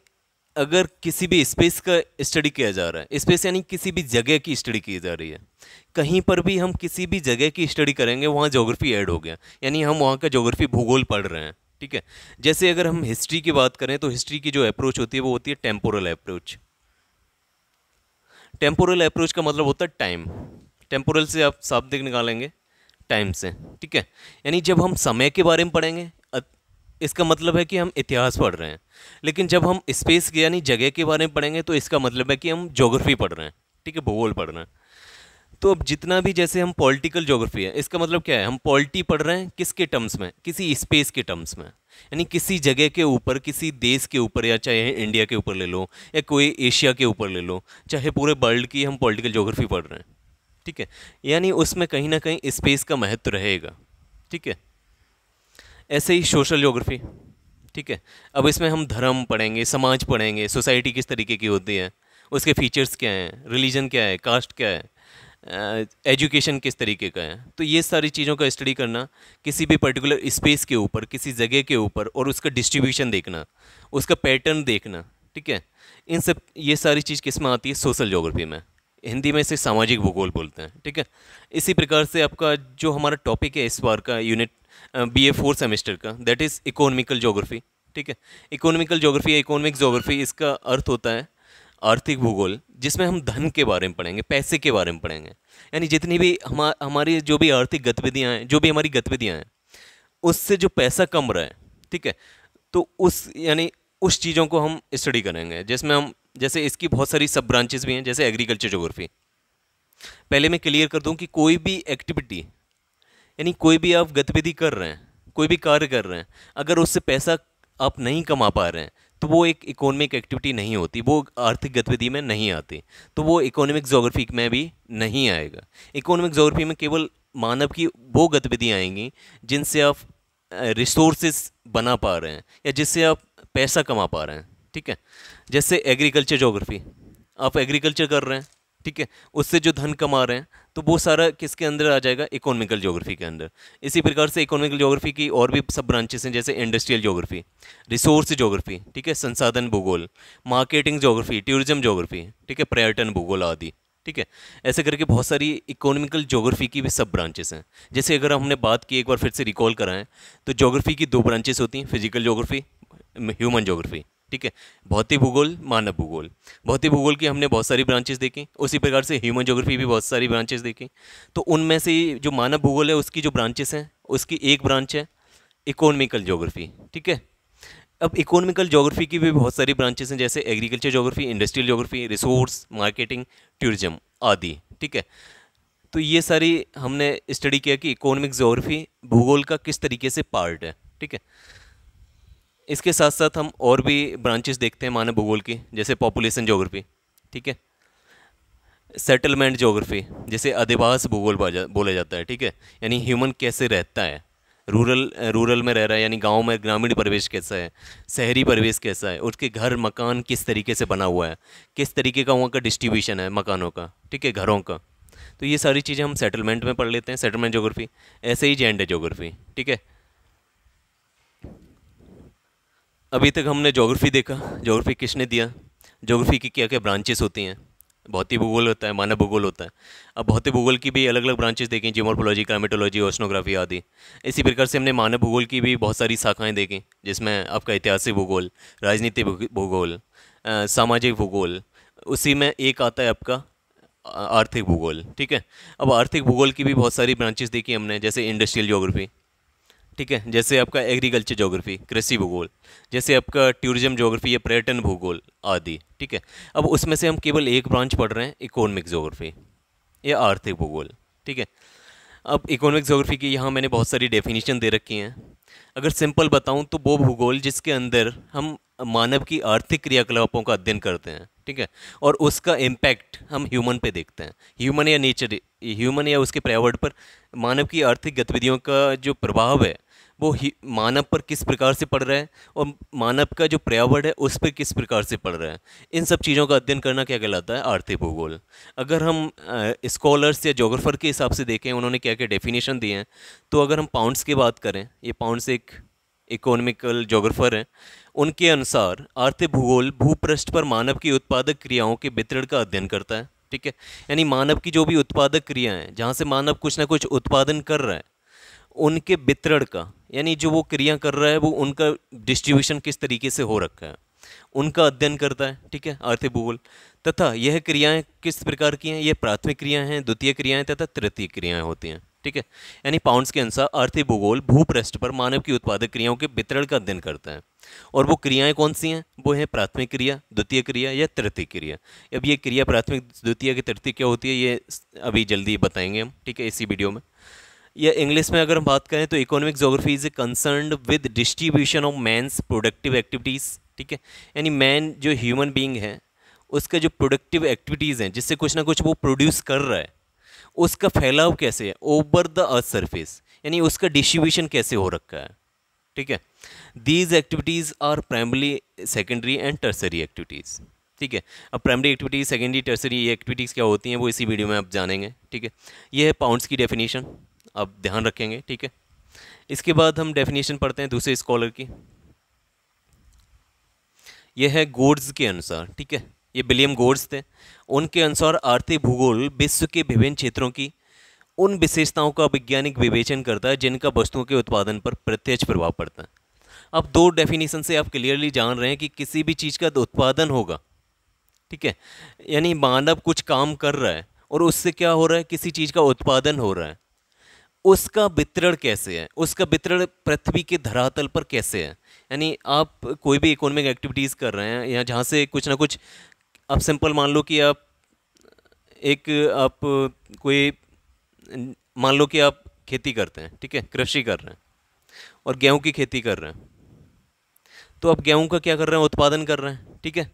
अगर किसी भी स्पेस का स्टडी किया जा रहा है स्पेस यानी किसी भी जगह की स्टडी की जा रही है कहीं पर भी हम किसी भी जगह की स्टडी करेंगे वहाँ जोग्राफी ऐड हो गया यानी हम वहाँ का जोग्राफी भूगोल पढ़ रहे हैं ठीक है जैसे अगर हम हिस्ट्री की बात करें तो हिस्ट्री की जो अप्रोच होती है वो होती है टेम्पोरल अप्रोच टेम्पोरल अप्रोच का मतलब होता है टाइम टेम्पोरल से आप शाब्दिक निकालेंगे टाइम से ठीक है यानी जब हम समय के बारे में पढ़ेंगे इसका मतलब है कि हम इतिहास पढ़ रहे हैं लेकिन जब हम स्पेस यानी जगह के बारे में पढ़ेंगे तो इसका मतलब है कि हम जोग्राफी पढ़ रहे हैं ठीक है भूगोल पढ़ रहे हैं तो अब जितना भी जैसे हम पॉलिटिकल ज्योग्राफी है इसका मतलब क्या है हम पॉलिटी पढ़ रहे हैं किसके टर्म्स में किसी स्पेस के टर्म्स में यानी किसी जगह के ऊपर किसी देश के ऊपर या चाहे इंडिया के ऊपर ले लो या कोई एशिया के ऊपर ले लो चाहे पूरे वर्ल्ड की हम पॉलिटिकल ज्योग्राफी पढ़ रहे हैं ठीक है यानी उसमें कहीं ना कहीं स्पेस का महत्व रहेगा ठीक है ऐसे ही सोशल ज्योग्राफी ठीक है अब इसमें हम धर्म पढ़ेंगे समाज पढ़ेंगे सोसाइटी किस तरीके की होती है उसके फीचर्स क्या हैं रिलीजन क्या है कास्ट क्या है एजुकेशन किस तरीके का है तो ये सारी चीज़ों का स्टडी करना किसी भी पर्टिकुलर स्पेस के ऊपर किसी जगह के ऊपर और उसका डिस्ट्रीब्यूशन देखना उसका पैटर्न देखना ठीक है इन सब ये सारी चीज़ किस में आती है सोशल जोग्राफी में हिंदी में इसे सामाजिक भूगोल बोलते हैं ठीक है इसी प्रकार से आपका जो हमारा टॉपिक है इस बार का unit B A four semester का दैट इज़ इकोनॉमिकल जोग्राफी ठीक है इकोनॉमिकल जोग्राफी या इकोनॉमिक जोग्राफी इसका अर्थ होता है आर्थिक भूगोल जिसमें हम धन के बारे में पढ़ेंगे पैसे के बारे में पढ़ेंगे यानी जितनी भी हम हमारी जो भी आर्थिक गतिविधियाँ हैं जो भी हमारी गतिविधियाँ हैं उससे जो पैसा कम रहा है ठीक है तो उस यानी उस चीज़ों को हम स्टडी करेंगे जिसमें हम जैसे इसकी बहुत सारी सब ब्रांचेस भी हैं जैसे एग्रीकल्चर जोग्राफी पहले मैं क्लियर कर दूं कि कोई भी एक्टिविटी यानी कोई भी आप गतिविधि कर रहे हैं कोई भी कार्य कर रहे हैं अगर उससे पैसा आप नहीं कमा पा रहे हैं तो वो एक इकोनॉमिक एक्टिविटी नहीं होती वो आर्थिक गतिविधि में नहीं आती तो वो इकोनॉमिक जोग्राफी में भी नहीं आएगा इकोनॉमिक जोग्राफी में केवल मानव की वो गतिविधियाँ आएंगी जिनसे आप रिसोर्सेस बना पा रहे हैं या जिससे आप पैसा कमा पा रहे हैं ठीक है जैसे एग्रीकल्चर जोग्राफी आप एग्रीकल्चर कर रहे हैं ठीक है उससे जो धन कमा रहे हैं तो वो सारा किसके अंदर आ जाएगा इकोनॉमिकल ज्योग्राफी के अंदर इसी प्रकार से इकोनॉमिकल ज्योग्राफी की और भी सब ब्रांचेस हैं जैसे इंडस्ट्रियल ज्योग्राफी रिसोर्स ज्योग्राफी ठीक है संसाधन भूगोल मार्केटिंग ज्योग्राफी टूरिज्म ज्योग्राफी ठीक है पर्यटन भूगोल आदि ठीक है ऐसे करके बहुत सारी इकोनॉमिकल जोग्राफी की भी सब ब्रांचेस हैं जैसे अगर हमने बात की एक बार फिर से रिकॉल कराएं तो जोग्राफी की दो ब्रांचेस होती हैं फिजिकल ज्योग्राफी ह्यूमन ज्योग्राफी ठीक है भौतिक भूगोल मानव भूगोल भौतिक भूगोल की हमने बहुत सारी ब्रांचेस देखी उसी प्रकार से ह्यूमन ज्योग्राफी भी बहुत सारी ब्रांचेस देखी तो उनमें से जो मानव भूगोल है उसकी जो ब्रांचेस हैं उसकी एक ब्रांच है इकोनॉमिकल ज्योग्राफी ठीक है अब इकोनॉमिकल ज्योग्राफी की भी बहुत सारी ब्रांचेस हैं जैसे agriculture geography industrial geography resource marketing tourism आदि ठीक है तो ये सारी हमने स्टडी किया कि इकोनॉमिक ज्योग्राफी भूगोल का किस तरीके से पार्ट है ठीक है इसके साथ साथ हम और भी ब्रांचेस देखते हैं मानव भूगोल की जैसे पॉपुलेशन जोग्राफी ठीक है सेटलमेंट जोग्राफी जैसे अधिवास भूगोल बोला जाता है ठीक है यानी ह्यूमन कैसे रहता है रूरल रूरल में रह रहा है यानी गांव में ग्रामीण परिवेश कैसा है शहरी परिवेश कैसा है उसके घर मकान किस तरीके से बना हुआ है किस तरीके का वहाँ का डिस्ट्रीब्यूशन है मकानों का ठीक है घरों का तो ये सारी चीज़ें हम सेटलमेंट में पढ़ लेते हैं सेटलमेंट जोग्राफी ऐसे ही जेंडर जोग्राफी ठीक है अभी तक हमने जोग्राफ़ी देखा जोग्राफ़ी किसने दिया जोग्राफ़ी की क्या क्या ब्रांचेस होती हैं भौतिक भूगोल होता है मानव भूगोल होता है अब भौतिक भूगोल की भी अलग अलग ब्रांचेस देखें जियोमोर्फोलॉजी क्लाइमेटोलॉजी ऑस्नोग्राफी आदि इसी प्रकार से हमने मानव भूगोल की भी बहुत सारी शाखाएँ देखी जिसमें आपका ऐतिहासिक भूगोल राजनीतिक भूगोल सामाजिक भूगोल उसी में एक आता है आपका आर्थिक भूगोल ठीक है अब आर्थिक भूगोल की भी बहुत सारी ब्रांचेस देखी हमने जैसे इंडस्ट्रियल जोग्राफी ठीक है जैसे आपका एग्रीकल्चर ज्योग्राफी कृषि भूगोल जैसे आपका टूरिज्म ज्योग्राफी या पर्यटन भूगोल आदि ठीक है अब उसमें से हम केवल एक ब्रांच पढ़ रहे हैं इकोनॉमिक ज्योग्राफी या आर्थिक भूगोल ठीक है अब इकोनॉमिक ज्योग्राफी की यहाँ मैंने बहुत सारी डेफिनेशन दे रखी हैं अगर सिंपल बताऊँ तो वो भूगोल जिसके अंदर हम मानव की आर्थिक क्रियाकलापों का अध्ययन करते हैं ठीक है और उसका इम्पैक्ट हम ह्यूमन पे देखते हैं ह्यूमन या नेचर ह्यूमन या उसके पर्यावरण पर मानव की आर्थिक गतिविधियों का जो प्रभाव है वो मानव पर किस प्रकार से पड़ रहा है और मानव का जो पर्यावरण है उस पर किस प्रकार से पड़ रहा है इन सब चीज़ों का अध्ययन करना क्या कहलाता है आर्थिक भूगोल अगर हम स्कॉलर्स या जोग्राफर के हिसाब से देखें उन्होंने क्या क्या डेफिनेशन दिए हैं तो अगर हम पाउंड्स की बात करें ये पाउंड्स एक इकोनॉमिकल जोग्राफर हैं उनके अनुसार आर्थिक भूगोल भूपृष्ठ पर मानव की उत्पादक क्रियाओं के वितरण का अध्ययन करता है ठीक है यानी मानव की जो भी उत्पादक क्रियाएँ है जहाँ से मानव कुछ ना कुछ उत्पादन कर रहा है उनके वितरण का यानी जो वो क्रिया कर रहा है वो उनका डिस्ट्रीब्यूशन किस तरीके से हो रखा है उनका अध्ययन करता है ठीक है आर्थिक भूगोल तथा यह क्रियाएं किस प्रकार की हैं यह प्राथमिक क्रियाएं हैं द्वितीय क्रियाएं तथा तृतीय क्रियाएं होती हैं ठीक है यानी पाउंड्स के अनुसार अर्थ भूगोल भूपृष्ठ पर मानव की उत्पादक क्रियाओं के वितरण का अध्ययन करता है और वो क्रियाएं कौन सी हैं वो हैं प्राथमिक क्रिया द्वितीय क्रिया या तृतीय क्रिया अब ये क्रिया प्राथमिक द्वितीय की तृतीय क्या होती है ये अभी जल्दी बताएंगे हम ठीक है इसी वीडियो में या इंग्लिश में अगर हम बात करें तो economic geography is a concern with distribution of man's productive activities ठीक है यानी मैन जो ह्यूमन बींग है उसका जो प्रोडक्टिव एक्टिविटीज़ हैं जिससे कुछ ना कुछ वो प्रोड्यूस कर रहा है उसका फैलाव कैसे है ओवर द अर्थ सरफेस यानी उसका डिस्ट्रीब्यूशन कैसे हो रखा है ठीक है these activities are primary secondary and tertiary activities ठीक है अब प्राइमरी एक्टिविटीज़ सेकेंडरी टर्सरी ये एक्टिविटीज़ क्या होती हैं वो इसी वीडियो में आप जानेंगे ठीक है ये है पाउंड्स की डेफिनेशन अब ध्यान रखेंगे ठीक है इसके बाद हम डेफिनेशन पढ़ते हैं दूसरे स्कॉलर की यह है गोड्स के अनुसार ठीक है ये विलियम गोड्स थे उनके अनुसार आर्थिक भूगोल विश्व के विभिन्न क्षेत्रों की उन विशेषताओं का वैज्ञानिक विवेचन करता है जिनका वस्तुओं के उत्पादन पर प्रत्यक्ष प्रभाव पड़ता है अब दो डेफिनेशन से आप क्लियरली जान रहे हैं कि किसी भी चीज़ का उत्पादन होगा ठीक है यानी मानव कुछ काम कर रहा है और उससे क्या हो रहा है किसी चीज़ का उत्पादन हो रहा है उसका वितरण कैसे है उसका वितरण पृथ्वी के धरातल पर कैसे है यानी आप कोई भी इकोनॉमिक एक्टिविटीज़ कर रहे हैं या जहाँ से कुछ ना कुछ आप सिंपल मान लो कि आप एक आप कोई मान लो कि आप खेती करते हैं ठीक है कृषि कर रहे हैं और गेहूं की खेती कर रहे हैं तो आप गेहूं का क्या कर रहे हैं उत्पादन कर रहे हैं ठीक है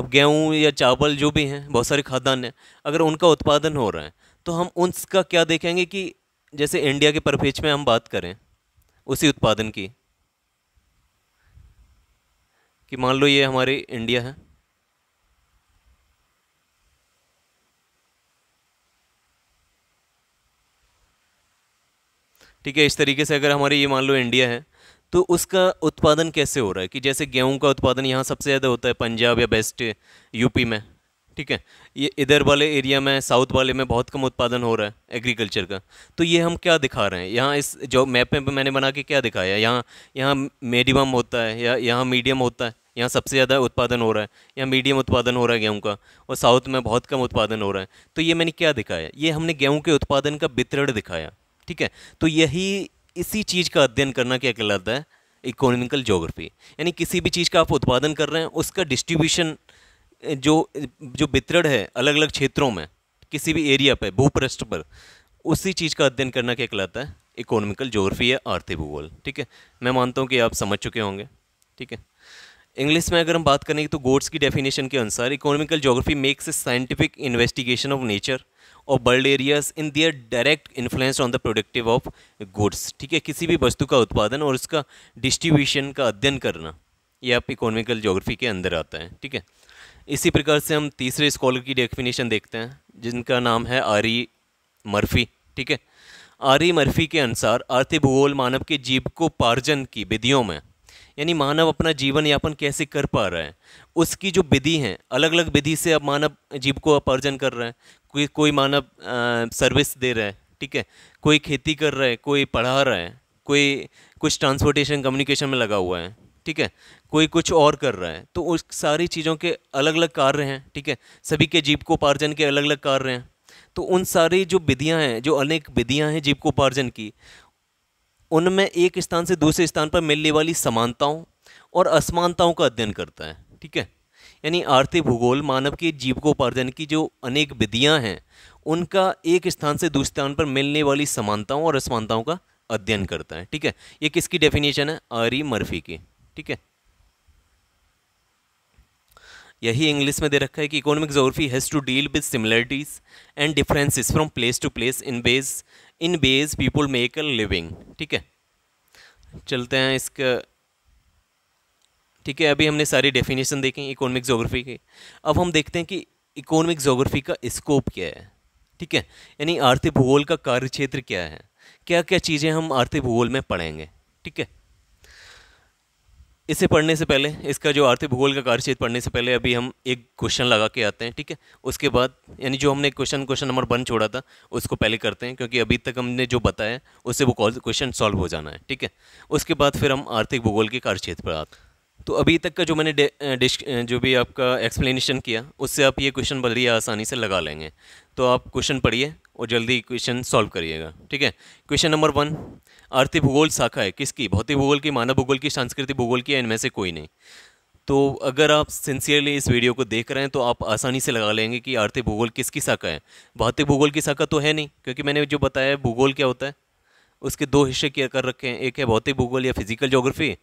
अब गेहूं या चावल जो भी हैं बहुत सारे खाद्यान्न हैं अगर उनका उत्पादन हो रहा है तो हम उनका क्या देखेंगे कि जैसे इंडिया के परिपेक्ष में हम बात करें उसी उत्पादन की कि मान लो ये हमारी इंडिया है ठीक है इस तरीके से अगर हमारी ये मान लो इंडिया है तो उसका उत्पादन कैसे हो रहा है कि जैसे गेहूं का उत्पादन यहाँ सबसे ज़्यादा होता है पंजाब या बेस्ट यूपी में ठीक है ये इधर वाले एरिया में साउथ वाले में बहुत कम उत्पादन हो रहा है एग्रीकल्चर का तो ये हम क्या दिखा रहे हैं यहाँ इस जो मैप में मैंने बना के क्या दिखाया यहाँ यहाँ मीडियम होता है या यहाँ मीडियम होता है यहाँ सबसे ज़्यादा उत्पादन हो रहा है यहाँ मीडियम उत्पादन हो रहा है गेहूँ का और साउथ में बहुत कम उत्पादन हो रहा है तो ये मैंने क्या दिखाया ये हमने गेहूँ के उत्पादन का वितरण दिखाया ठीक है तो यही इसी चीज़ का अध्ययन करना क्या कहलाता है इकोनॉमिकल जोग्राफी यानी किसी भी चीज़ का आप उत्पादन कर रहे हैं उसका डिस्ट्रीब्यूशन जो जो वितरण है अलग अलग क्षेत्रों में किसी भी एरिया पर भूपृष्ठ पर उसी चीज़ का अध्ययन करना क्या कहलाता है इकोनॉमिकल जोग्राफी या आर्थिक भूगोल ठीक है मैं मानता हूँ कि आप समझ चुके होंगे ठीक है इंग्लिश में अगर हम बात करेंगे तो गोड्स की डेफिनेशन के अनुसार economical geography makes a scientific investigation of nature और world areas in their direct influence on the productive of goods ठीक है किसी भी वस्तु का उत्पादन और उसका डिस्ट्रीब्यूशन का अध्ययन करना ये आप इकोनॉमिकल जोग्राफी के अंदर आता है ठीक है इसी प्रकार से हम तीसरे स्कॉलर की डेफिनेशन देखते हैं जिनका नाम है आरी मर्फी ठीक है आरी मर्फी के अनुसार आर्थिक भूगोल मानव के जीव को पार्जन की विधियों में यानी मानव अपना जीवन यापन कैसे कर पा रहा है उसकी जो विधि हैं अलग अलग विधि से अब मानव जीव को अपार्जन कर रहे हैं कोई कोई मानव सर्विस दे रहा है ठीक है कोई खेती कर रहा है कोई पढ़ा रहा है कोई कुछ ट्रांसपोर्टेशन कम्युनिकेशन में लगा हुआ है ठीक है कोई कुछ और कर रहा है तो उस सारी चीज़ों के अलग अलग कार्य हैं ठीक है सभी के जीवकोपार्जन के अलग अलग कार्य हैं तो उन सारी जो विधियाँ हैं जो अनेक विधियाँ हैं उपार्जन की उनमें एक स्थान से दूसरे स्थान पर मिलने वाली समानताओं और असमानताओं का अध्ययन करता है ठीक है यानी आर्थिक भूगोल मानव के जीवकोपार्जन की जो अनेक विधियाँ हैं उनका एक स्थान से दूसरे स्थान पर मिलने वाली समानताओं और असमानताओं का अध्ययन करता है ठीक है ये किसकी डेफिनेशन है आरी मर्फी की ठीक है यही इंग्लिश में दे रखा है कि economic geography has to deal with similarities and differences from place to place in ways in ways people make a living ठीक है चलते हैं इसका ठीक है अभी हमने सारी डेफिनेशन देखी इकोनॉमिक जोग्राफी की अब हम देखते हैं कि इकोनॉमिक जोग्राफी का स्कोप क्या है ठीक है यानी आर्थिक भूगोल का कार्य क्षेत्र क्या है क्या क्या चीज़ें हम आर्थिक भूगोल में पढ़ेंगे ठीक है इसे पढ़ने से पहले इसका जो आर्थिक भूगोल का कार्यक्षेत्र पढ़ने से पहले अभी हम एक क्वेश्चन लगा के आते हैं ठीक है उसके बाद यानी जो हमने क्वेश्चन क्वेश्चन नंबर वन छोड़ा था उसको पहले करते हैं क्योंकि अभी तक हमने जो बताया उससे वो क्वेश्चन सॉल्व हो जाना है ठीक है उसके बाद फिर हम आर्थिक भूगोल के कार्यक्षेत्र पर आते हैं तो अभी तक का जो मैंने डिश जो भी आपका एक्सप्लेनेशन किया उससे आप ये क्वेश्चन बड़ी आसानी से लगा लेंगे तो आप क्वेश्चन पढ़िए और जल्दी क्वेश्चन सॉल्व करिएगा ठीक है क्वेश्चन नंबर वन आर्थिक भूगोल शाखा है किसकी भौतिक भूगोल की मानव भूगोल की सांस्कृतिक भूगोल की इनमें से कोई नहीं तो अगर आप सिंसियरली इस वीडियो को देख रहे हैं तो आप आसानी से लगा लेंगे कि आर्थिक भूगोल किसकी शाखा है भौतिक भूगोल की शाखा तो है नहीं क्योंकि मैंने जो बताया भूगोल क्या होता है उसके दो हिस्से किया कर रखे हैं एक है भौतिक भूगोल या फिजिकल जोग्राफी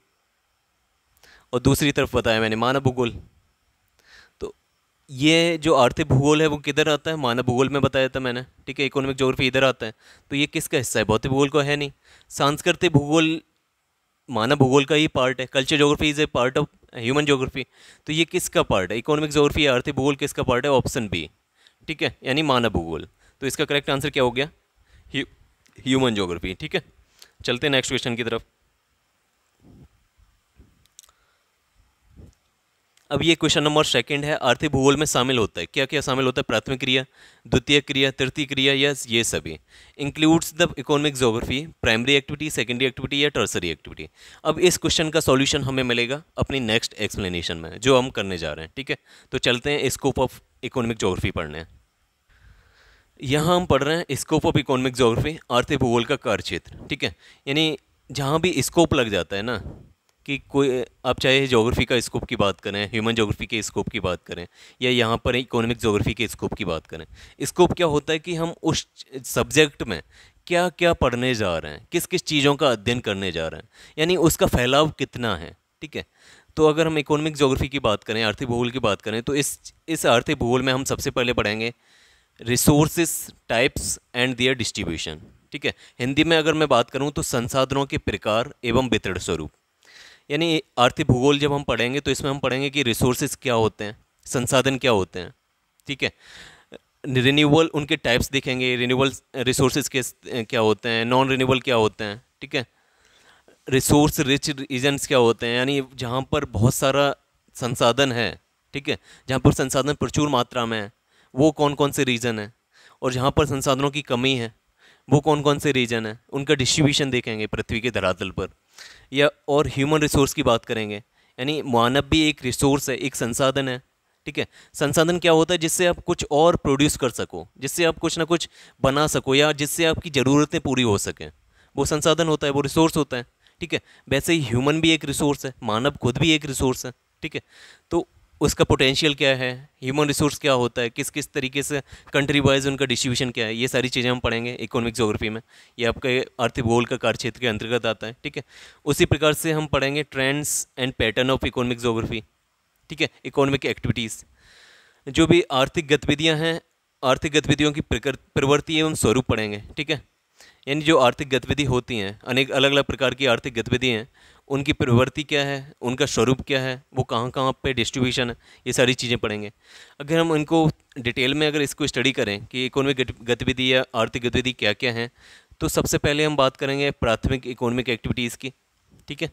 और दूसरी तरफ बताया मैंने मानव भूगोल तो ये जो आर्थिक भूगोल है वो किधर आता है मानव भूगोल में बताया था मैंने ठीक है इकोनॉमिक जोग्राफी इधर आता है तो ये किसका हिस्सा है भौतिक भूगोल को है नहीं सांस्कृतिक भूगोल मानव भूगोल का ही पार्ट है culture geography is a part of human geography तो ये किसका पार्ट है इकोनॉमिक जोग्राफी या आर्थिक भूगोल किसका पार्ट है ऑप्शन बी ठीक है यानी मानव भूगोल तो इसका करेक्ट आंसर क्या हो गया ह्यूमन जोग्राफी ठीक है चलते हैं नेक्स्ट क्वेश्चन की तरफ अब ये क्वेश्चन नंबर सेकंड है आर्थिक भूगोल में शामिल होता है क्या क्या शामिल होता है प्राथमिक क्रिया द्वितीय क्रिया तृतीय क्रिया या ये सभी includes the economic geography primary activity secondary activity या टर्सरी एक्टिविटी अब इस क्वेश्चन का सॉल्यूशन हमें मिलेगा अपनी नेक्स्ट एक्सप्लेनेशन में जो हम करने जा रहे हैं ठीक है तो चलते हैं स्कोप ऑफ इकोनॉमिक जोग्राफी पढ़ने यहाँ हम पढ़ रहे हैं स्कोप ऑफ इकोनॉमिक जोग्राफी आर्थिक भूगोल का कार्य क्षेत्र ठीक है यानी जहाँ भी स्कोप लग जाता है ना कि कोई आप चाहे जोग्राफ़ी का स्कोप की बात करें ह्यूमन जोग्राफ़ी के स्कोप की बात करें या यहाँ पर इकोनॉमिक जोग्राफ़ी के स्कोप की बात करें स्कोप क्या होता है कि हम उस सब्जेक्ट में क्या क्या पढ़ने जा रहे हैं किस किस चीज़ों का अध्ययन करने जा रहे हैं यानी उसका फैलाव कितना है ठीक है तो अगर हम इकोनॉमिक जोग्राफ़ी की बात करें आर्थिक भूगोल की बात करें तो इस इस आर्थिक भूगोल में हम सबसे पहले पढ़ेंगे resources types and their distribution ठीक है हिंदी में अगर मैं बात करूँ तो संसाधनों के प्रकार एवं वितरण स्वरूप यानी आर्थिक भूगोल जब हम पढ़ेंगे तो इसमें हम पढ़ेंगे कि रिसोर्सेज क्या होते हैं संसाधन क्या होते हैं ठीक है रिन्यूबल उनके टाइप्स देखेंगे रिन्यूबल रिसोर्सेज के क्या होते हैं नॉन रिन्यूबल क्या होते हैं ठीक है रिसोर्स रिच रीजन्स क्या होते हैं यानी जहाँ पर बहुत सारा संसाधन है ठीक है जहाँ पर संसाधन प्रचुर मात्रा में है वो कौन कौन से रीजन है और जहाँ पर संसाधनों की कमी है वो कौन कौन से रीजन है उनका डिस्ट्रीब्यूशन देखेंगे पृथ्वी के धरातल पर या और ह्यूमन रिसोर्स की बात करेंगे यानी मानव भी एक रिसोर्स है एक संसाधन है ठीक है संसाधन क्या होता है जिससे आप कुछ और प्रोड्यूस कर सको जिससे आप कुछ ना कुछ बना सको या जिससे आपकी ज़रूरतें पूरी हो सकें वो संसाधन होता है वो रिसोर्स होता है ठीक है वैसे ही ह्यूमन भी एक रिसोर्स है मानव खुद भी एक रिसोर्स है ठीक है तो उसका पोटेंशियल क्या है ह्यूमन रिसोर्स क्या होता है किस किस तरीके से कंट्री वाइज उनका डिस्ट्रीब्यूशन क्या है ये सारी चीज़ें हम पढ़ेंगे इकोनॉमिक जोग्राफी में ये आपके अर्थ भूगोल का कार्यक्षेत्र के अंतर्गत आता है ठीक है उसी प्रकार से हम पढ़ेंगे trends and pattern of economic geography ठीक है इकोनॉमिक एक्टिविटीज़ जो भी आर्थिक गतिविधियाँ हैं आर्थिक गतिविधियों की प्रवृत्ति एवं स्वरूप पढ़ेंगे ठीक है यानी जो आर्थिक गतिविधि होती हैं अनेक अलग अलग प्रकार की आर्थिक गतिविधियाँ हैं उनकी प्रवृत्ति क्या है उनका स्वरूप क्या है वो कहाँ कहाँ पे डिस्ट्रीब्यूशन है ये सारी चीज़ें पढ़ेंगे अगर हम इनको डिटेल में अगर इसको स्टडी करें कि इकोनॉमिक गतिविधि या आर्थिक गतिविधि क्या क्या हैं तो सबसे पहले हम बात करेंगे प्राथमिक इकोनॉमिक एक्टिविटीज़ की ठीक है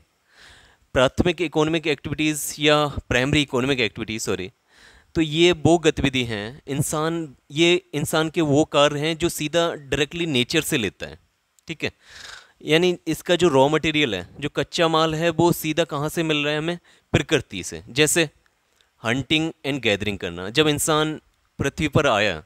प्राथमिक इकोनॉमिक एक्टिविटीज़ या प्राइमरी इकोनॉमिक एक्टिविटीज़ सॉरी तो ये वो गतिविधि हैं इंसान ये इंसान के वो कार्य हैं जो सीधा डायरेक्टली नेचर से लेता है ठीक है यानी इसका जो रॉ मटेरियल है जो कच्चा माल है वो सीधा कहाँ से मिल रहा है हमें प्रकृति से जैसे हंटिंग एंड गैदरिंग करना जब इंसान पृथ्वी पर आया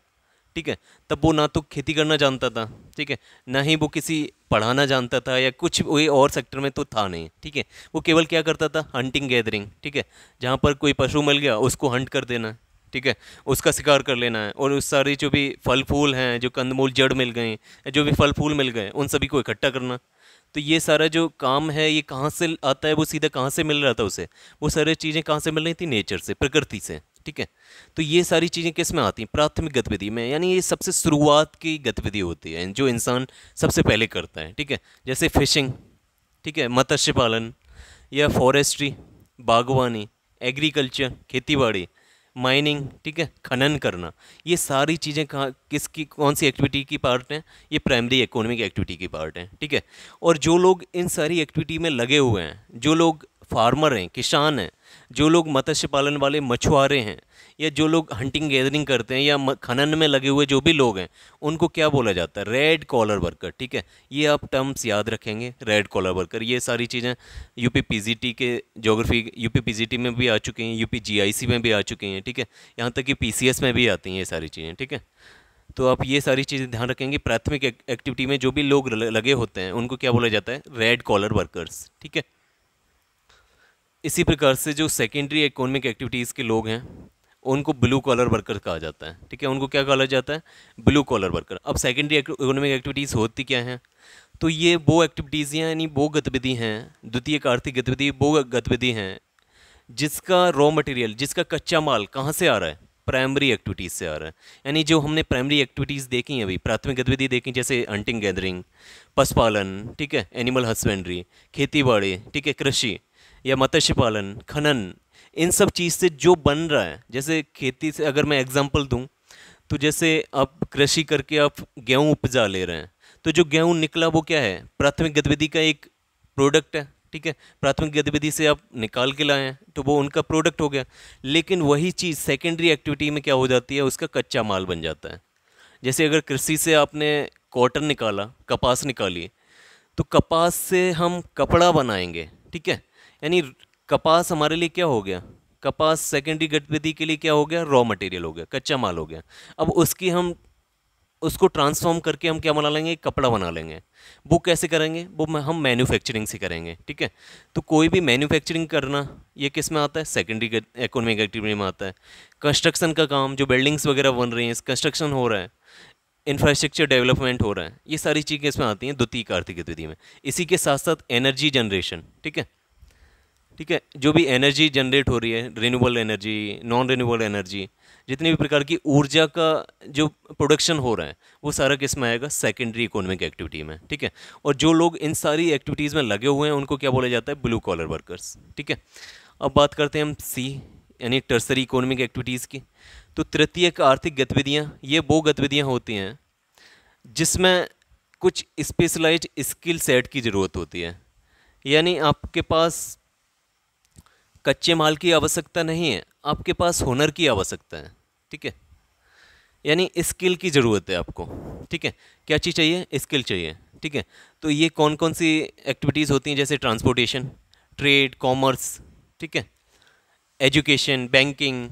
ठीक है तब वो ना तो खेती करना जानता था ठीक है ना ही वो किसी पढ़ाना जानता था या कुछ वही और सेक्टर में तो था नहीं ठीक है वो केवल क्या करता था हंटिंग गैदरिंग ठीक है जहाँ पर कोई पशु मिल गया उसको हंट कर देना ठीक है उसका शिकार कर लेना है और उस सारी जो भी फल फूल हैं जो कंदमूल जड़ मिल गए जो भी फल फूल मिल गए उन सभी को इकट्ठा करना तो ये सारा जो काम है ये कहाँ से आता है वो सीधा कहाँ से मिल रहा था उसे वो सारी चीज़ें कहाँ से मिल रही थी नेचर से प्रकृति से ठीक है तो ये सारी चीज़ें किस में आती हैं प्राथमिक गतिविधि में यानी ये सबसे शुरुआत की गतिविधि होती है जो इंसान सबसे पहले करता है ठीक है जैसे फिशिंग ठीक है मत्स्य पालन या फॉरेस्ट्री बागवानी एग्रीकल्चर खेती बाड़ी माइनिंग ठीक है खनन करना ये सारी चीज़ें कहाँ किसकी कौन सी एक्टिविटी की पार्ट हैं ये प्राइमरी इकोनॉमिक एक्टिविटी की पार्ट हैं ठीक है और जो लोग इन सारी एक्टिविटी में लगे हुए हैं जो लोग फार्मर हैं किसान हैं जो लोग मत्स्य पालन वाले मछुआरे हैं या जो लोग हंटिंग गैदरिंग करते हैं या खनन में लगे हुए जो भी लोग हैं उनको क्या बोला जाता है रेड कॉलर वर्कर ठीक है ये आप टर्म्स याद रखेंगे रेड कॉलर वर्कर ये सारी चीज़ें यूपी टी के जोग्राफी यूपी टी में भी आ चुकी हैं यूपी सी में भी आ चुकी हैं ठीक है यहाँ तक कि एस में भी आती हैं ये सारी चीज़ें ठीक है तो आप ये सारी चीज़ें ध्यान रखेंगे प्राथमिक एक्टिविटी में जो भी लोग लगे होते हैं उनको क्या बोला जाता है रेड कॉलर वर्कर्स ठीक है इसी प्रकार से जो सेकेंडरी इकोनॉमिक एक्टिविटीज़ के लोग हैं उनको ब्लू कॉलर वर्कर कहा जाता है ठीक है उनको क्या कहा जाता है ब्लू कॉलर वर्कर अब सेकेंडरी इकोनॉमिक एक्टिविटीज़ होती क्या हैं तो ये वो एक्टिविटीज़ हैं यानी वो गतिविधि हैं द्वितीय आर्थिक गतिविधि वो गतिविधि हैं जिसका रॉ मटेरियल जिसका कच्चा माल कहाँ से आ रहा है प्राइमरी एक्टिविटीज़ से आ रहा है यानी जो हमने प्राइमरी एक्टिविटीज़ देखी हैं अभी प्राथमिक गतिविधि देखी जैसे हंटिंग गैदरिंग पशुपालन ठीक है एनिमल हस्बेंड्री खेती बाड़ी ठीक है कृषि या मत्स्य पालन खनन इन सब चीज़ से जो बन रहा है जैसे खेती से अगर मैं एग्जांपल दूं तो जैसे आप कृषि करके आप गेहूं उपजा ले रहे हैं तो जो गेहूं निकला वो क्या है प्राथमिक गतिविधि का एक प्रोडक्ट है ठीक है प्राथमिक गतिविधि से आप निकाल के लाए हैं तो वो उनका प्रोडक्ट हो गया लेकिन वही चीज़ सेकेंडरी एक्टिविटी में क्या हो जाती है उसका कच्चा माल बन जाता है जैसे अगर कृषि से आपने कॉटन निकाला कपास निकाली तो कपास से हम कपड़ा बनाएंगे ठीक है यानी कपास हमारे लिए क्या हो गया कपास सेकेंडरी गतिविधि के लिए क्या हो गया रॉ मटेरियल हो गया कच्चा माल हो गया अब उसकी हम उसको ट्रांसफॉर्म करके हम क्या बना लेंगे कपड़ा बना लेंगे वो कैसे करेंगे वो हम मैन्युफैक्चरिंग से करेंगे ठीक है तो कोई भी मैन्युफैक्चरिंग करना ये किस में आता है सेकेंडरी इकोनॉमिक एक्टिविटी में आता है कंस्ट्रक्शन का काम जो बिल्डिंग्स वगैरह बन रही हैं कंस्ट्रक्शन हो रहा है इंफ्रास्ट्रक्चर डेवलपमेंट हो रहा है ये सारी चीज़ें इसमें आती हैं द्वितीय आर्थिक गतिविधि में इसी के साथ साथ एनर्जी जनरेशन ठीक है ठीक है जो भी एनर्जी जनरेट हो रही है renewable energy non renewable energy जितने भी प्रकार की ऊर्जा का जो प्रोडक्शन हो रहा है वो सारा किस में आएगा सेकेंडरी इकोनॉमिक एक्टिविटी में ठीक है और जो लोग इन सारी एक्टिविटीज़ में लगे हुए हैं उनको क्या बोला जाता है ब्लू कॉलर वर्कर्स ठीक है अब बात करते हैं हम सी यानी टर्सरी इकोनॉमिक एक्टिविटीज़ की तो तृतीय आर्थिक गतिविधियाँ ये वो गतिविधियाँ होती हैं जिसमें कुछ स्पेशलाइज स्किल सेट की ज़रूरत होती है यानी आपके पास कच्चे माल की आवश्यकता नहीं है आपके पास हुनर की आवश्यकता है ठीक है यानी स्किल की ज़रूरत है आपको ठीक है क्या चीज़ चाहिए स्किल चाहिए ठीक है तो ये कौन कौन सी एक्टिविटीज़ होती हैं जैसे ट्रांसपोर्टेशन ट्रेड कॉमर्स ठीक है एजुकेशन बैंकिंग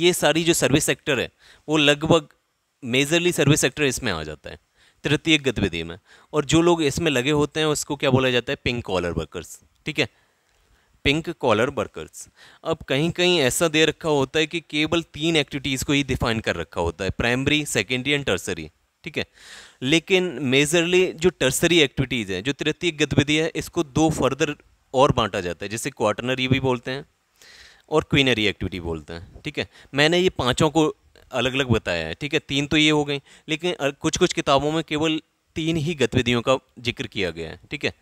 ये सारी जो सर्विस सेक्टर है वो लगभग मेजरली सर्विस सेक्टर इसमें आ जाता है तृतीय गतिविधि में और जो लोग इसमें लगे होते हैं उसको क्या बोला जाता है पिंक कॉलर वर्कर्स ठीक है पिंक कॉलर वर्कर्स अब कहीं कहीं ऐसा दे रखा होता है कि केवल तीन एक्टिविटीज़ को ही डिफाइन कर रखा होता है प्राइमरी सेकेंडरी एंड टर्सरी ठीक है लेकिन मेजरली जो टर्सरी एक्टिविटीज़ है जो तृतीय गतिविधि है इसको दो फर्दर और बांटा जाता है जैसे क्वार्टनरी भी बोलते हैं और क्वीनरी एक्टिविटी बोलते हैं ठीक है मैंने ये पाँचों को अलग अलग बताया है ठीक है तीन तो ये हो गई लेकिन कुछ कुछ किताबों में केवल तीन ही गतिविधियों का जिक्र किया गया है ठीक है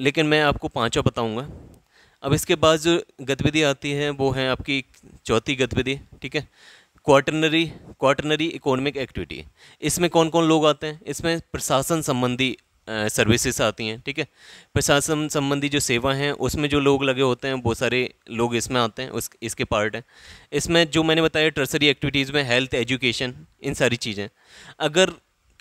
लेकिन मैं आपको पाँचों बताऊँगा अब इसके बाद जो गतिविधि आती है वो है आपकी चौथी गतिविधि ठीक है क्वार्टनरी क्वार्टनरी इकोनॉमिक एक्टिविटी इसमें कौन कौन लोग आते हैं इसमें प्रशासन संबंधी सर्विसेज आती हैं ठीक है प्रशासन संबंधी जो सेवा हैं उसमें जो लोग लगे होते हैं बहुत सारे लोग इसमें आते हैं उस इसके पार्ट हैं इसमें जो मैंने बताया ट्रसरी एक्टिविटीज़ में हेल्थ एजुकेशन इन सारी चीज़ें अगर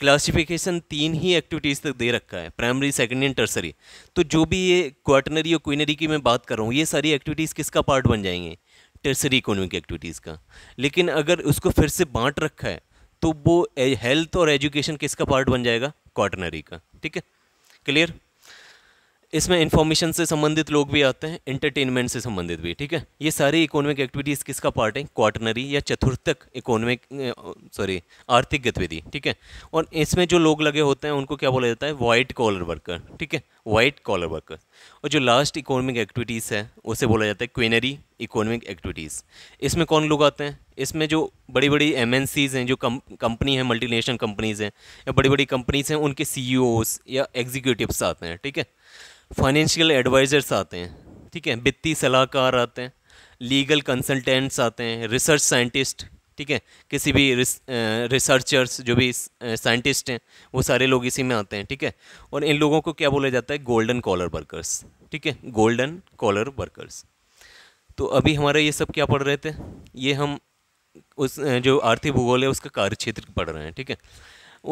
क्लासिफिकेशन तीन ही एक्टिविटीज़ तक दे रखा है प्राइमरी सेकेंडरी एंड टर्सरी तो जो भी ये क्वार्टनरी और क्विनरी की मैं बात कर रहा हूँ ये सारी एक्टिविटीज़ किसका पार्ट बन जाएंगे टर्सरी इकोनॉमिक एक्टिविटीज़ का लेकिन अगर उसको फिर से बांट रखा है तो वो हेल्थ और एजुकेशन किसका पार्ट बन जाएगा क्वार्टनरी का ठीक है क्लियर इसमें इन्फॉर्मेशन से संबंधित लोग भी आते हैं इंटरटेनमेंट से संबंधित भी ठीक है ये सारी इकोनॉमिक एक्टिविटीज़ किसका पार्ट है क्वार्टनरी या चतुर्थक इकोनॉमिक सॉरी आर्थिक गतिविधि ठीक है और इसमें जो लोग लगे होते हैं उनको क्या बोला जाता है वाइट कॉलर वर्कर ठीक है वाइट कॉलर वर्कर और जो लास्ट इकोनॉमिक एक्टिविटीज़ है उसे बोला जाता है क्वेनरी इकोनॉमिक एक्टिविटीज़ इसमें कौन लोग आते हैं इसमें जो बड़ी बड़ी एम हैं जो कम कंपनी है मल्टीनेशनल कंपनीज़ हैं या बड़ी बड़ी कंपनीज़ हैं उनके सी e या एग्जीक्यूटिव्स आते हैं ठीक है फाइनेंशियल एडवाइज़र्स आते हैं ठीक है वित्तीय सलाहकार आते हैं लीगल कंसल्टेंट्स आते हैं रिसर्च साइंटिस्ट ठीक है किसी भी रिसर्चर्स जो भी साइंटिस्ट हैं वो सारे लोग इसी में आते हैं ठीक है और इन लोगों को क्या बोला जाता है गोल्डन कॉलर वर्कर्स ठीक है गोल्डन कॉलर वर्कर्स तो अभी हमारे ये सब क्या पढ़ रहे थे ये हम उस जो आर्थिक भूगोल है उसका कार्य क्षेत्र पढ़ रहे हैं ठीक है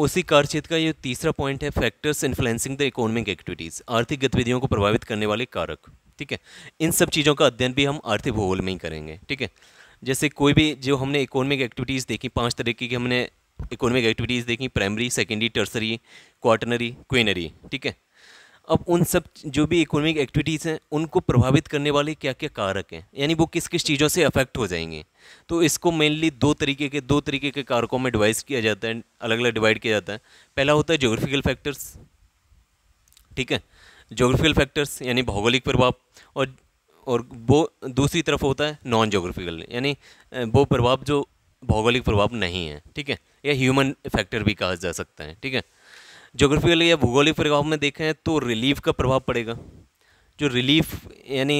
ओसी क्षेत्र का ये तीसरा पॉइंट है factors influencing the economic activities आर्थिक गतिविधियों को प्रभावित करने वाले कारक ठीक है इन सब चीज़ों का अध्ययन भी हम आर्थिक भूगोल में ही करेंगे ठीक है जैसे कोई भी जो हमने इकोनॉमिक एक्टिविटीज़ देखी पाँच तरीके की हमने इकोनॉमिक एक्टिविटीज़ देखी primary secondary tertiary quaternary quinary ठीक है अब उन सब जो भी इकोनॉमिक एक्टिविटीज़ हैं उनको प्रभावित करने वाले क्या क्या कारक हैं यानी वो किस किस चीज़ों से अफेक्ट हो जाएंगे तो इसको मेनली दो तरीके के दो तरीके के कारकों में डिवाइस किया जाता है अलग अलग डिवाइड किया जाता है पहला होता है जोग्राफिकल फैक्टर्स ठीक है जोग्राफिकल फैक्टर्स यानी भौगोलिक प्रभाव और और वो दूसरी तरफ होता है नॉन जोग्राफिकल यानी वो प्रभाव जो भौगोलिक प्रभाव नहीं है ठीक है या ह्यूमन फैक्टर भी कहा जा सकता है ठीक है ज्योग्राफिकल या भूगोलिक प्रभाव में देखें तो रिलीफ का प्रभाव पड़ेगा जो रिलीफ यानी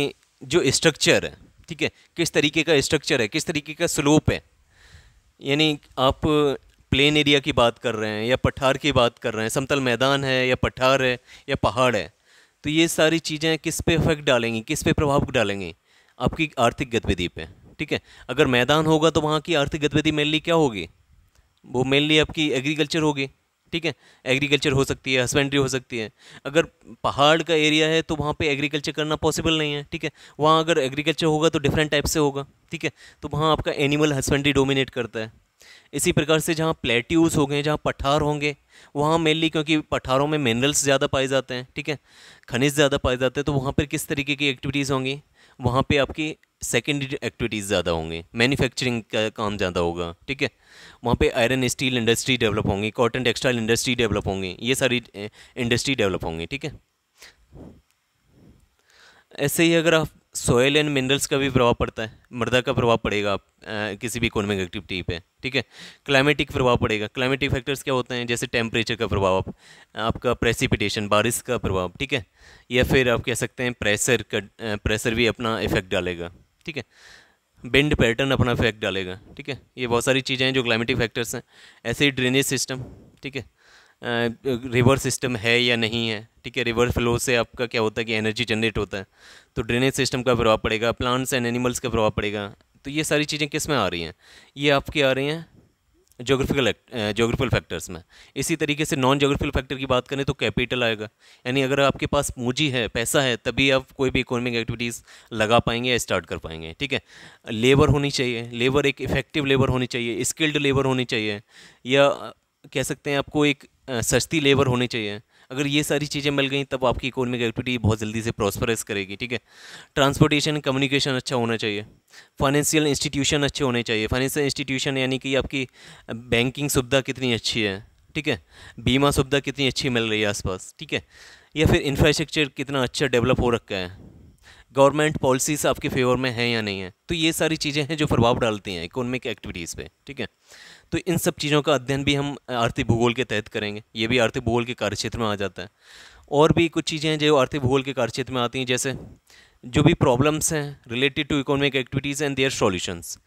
जो स्ट्रक्चर है ठीक है किस तरीके का स्ट्रक्चर है किस तरीके का स्लोप है यानी आप प्लेन एरिया की बात कर रहे हैं या पठार की बात कर रहे हैं समतल मैदान है या पठार है या पहाड़ है तो ये सारी चीज़ें किस पे इफेक्ट डालेंगी किस पे प्रभाव डालेंगी आपकी आर्थिक गतिविधि पे ठीक है अगर मैदान होगा तो वहाँ की आर्थिक गतिविधि मेनली क्या होगी वो मेनली आपकी एग्रीकल्चर होगी ठीक है एग्रीकल्चर हो सकती है हस्बेंड्री हो सकती है अगर पहाड़ का एरिया है तो वहाँ पे एग्रीकल्चर करना पॉसिबल नहीं है ठीक है वहाँ अगर एग्रीकल्चर होगा तो डिफरेंट टाइप से होगा ठीक है तो वहाँ आपका एनिमल हस्बेंड्री डोमिनेट करता है इसी प्रकार से जहाँ प्लेट्यूज़ हो गए जहाँ पठार होंगे वहाँ मेनली क्योंकि पठारों में मिनरल्स ज़्यादा पाए जाते हैं ठीक है खनिज ज़्यादा पाए जाते हैं तो वहाँ पर किस तरीके की एक्टिविटीज़ होंगी वहाँ पर आपकी सेकेंडरी एक्टिविटीज़ ज़्यादा होंगी मैन्युफैक्चरिंग का काम ज़्यादा होगा ठीक है वहाँ पे आयरन स्टील इंडस्ट्री डेवलप होंगी कॉटन टेक्सटाइल इंडस्ट्री डेवलप होंगी ये सारी इंडस्ट्री डेवलप होंगी ठीक है ऐसे ही अगर आप सॉयल एंड मिनरल्स का भी प्रभाव पड़ता है मृदा का प्रभाव पड़ेगा आप आ, किसी भी इकोनॉमिक एक्टिविटी पे ठीक है क्लाइमेटिक प्रभाव पड़ेगा क्लाइमेटिक फैक्टर्स क्या होते हैं जैसे टेम्परेचर का प्रभाव आप, आपका प्रेसिपिटेशन बारिश का प्रभाव ठीक है या फिर आप कह सकते हैं प्रेशर का प्रेशर भी अपना इफेक्ट डालेगा ठीक है बेंड पैटर्न अपना इफेक्ट डालेगा ठीक है ये बहुत सारी चीज़ें हैं जो क्लाइमेटिक फैक्टर्स हैं ऐसे ही ड्रेनेज सिस्टम ठीक है रिवर सिस्टम है या नहीं है ठीक है रिवर फ्लो से आपका क्या होता है कि एनर्जी जनरेट होता है तो ड्रेनेज सिस्टम का प्रभाव पड़ेगा प्लांट्स एंड एनिमल्स का प्रभाव पड़ेगा तो ये सारी चीज़ें किस में आ रही हैं ये आपकी आ रही हैं एक्ट ज्योग्राफिकल फैक्टर्स में इसी तरीके से नॉन जोग्राफिकल फैक्टर की बात करें तो कैपिटल आएगा यानी अगर आपके पास पूंजी है पैसा है तभी आप कोई भी इकोनॉमिक एक्टिविटीज़ लगा पाएंगे या स्टार्ट कर पाएंगे ठीक है लेबर होनी चाहिए लेबर एक इफेक्टिव लेबर होनी चाहिए स्किल्ड लेबर होनी चाहिए या कह सकते हैं आपको एक सस्ती लेबर होनी चाहिए अगर ये सारी चीज़ें मिल गई तब आपकी इकोनॉमिक एक्टिविटी बहुत जल्दी से प्रॉस्परस करेगी ठीक है ट्रांसपोर्टेशन कम्युनिकेशन अच्छा होना चाहिए फाइनेंशियल इंस्टीट्यूशन अच्छे होने चाहिए फाइनेंशियल इंस्टीट्यूशन यानी कि आपकी बैंकिंग सुविधा कितनी अच्छी है ठीक है बीमा सुविधा कितनी अच्छी मिल रही है आसपास ठीक है या फिर इंफ्रास्ट्रक्चर कितना अच्छा डेवलप हो रखा है गवर्नमेंट पॉलिसीज़ आपके फेवर में हैं या नहीं है तो ये सारी चीज़ें हैं जो प्रभाव डालती हैं इकोनॉमिक एक्टिविटीज़ पे ठीक है तो इन सब चीज़ों का अध्ययन भी हम आर्थिक भूगोल के तहत करेंगे ये भी आर्थिक भूगोल के कार्यक्षेत्र में आ जाता है और भी कुछ चीज़ें हैं जो आर्थिक भूगोल के कार्यक्षेत्र में आती हैं जैसे जो भी प्रॉब्लम्स हैं related to economic activities and their solutions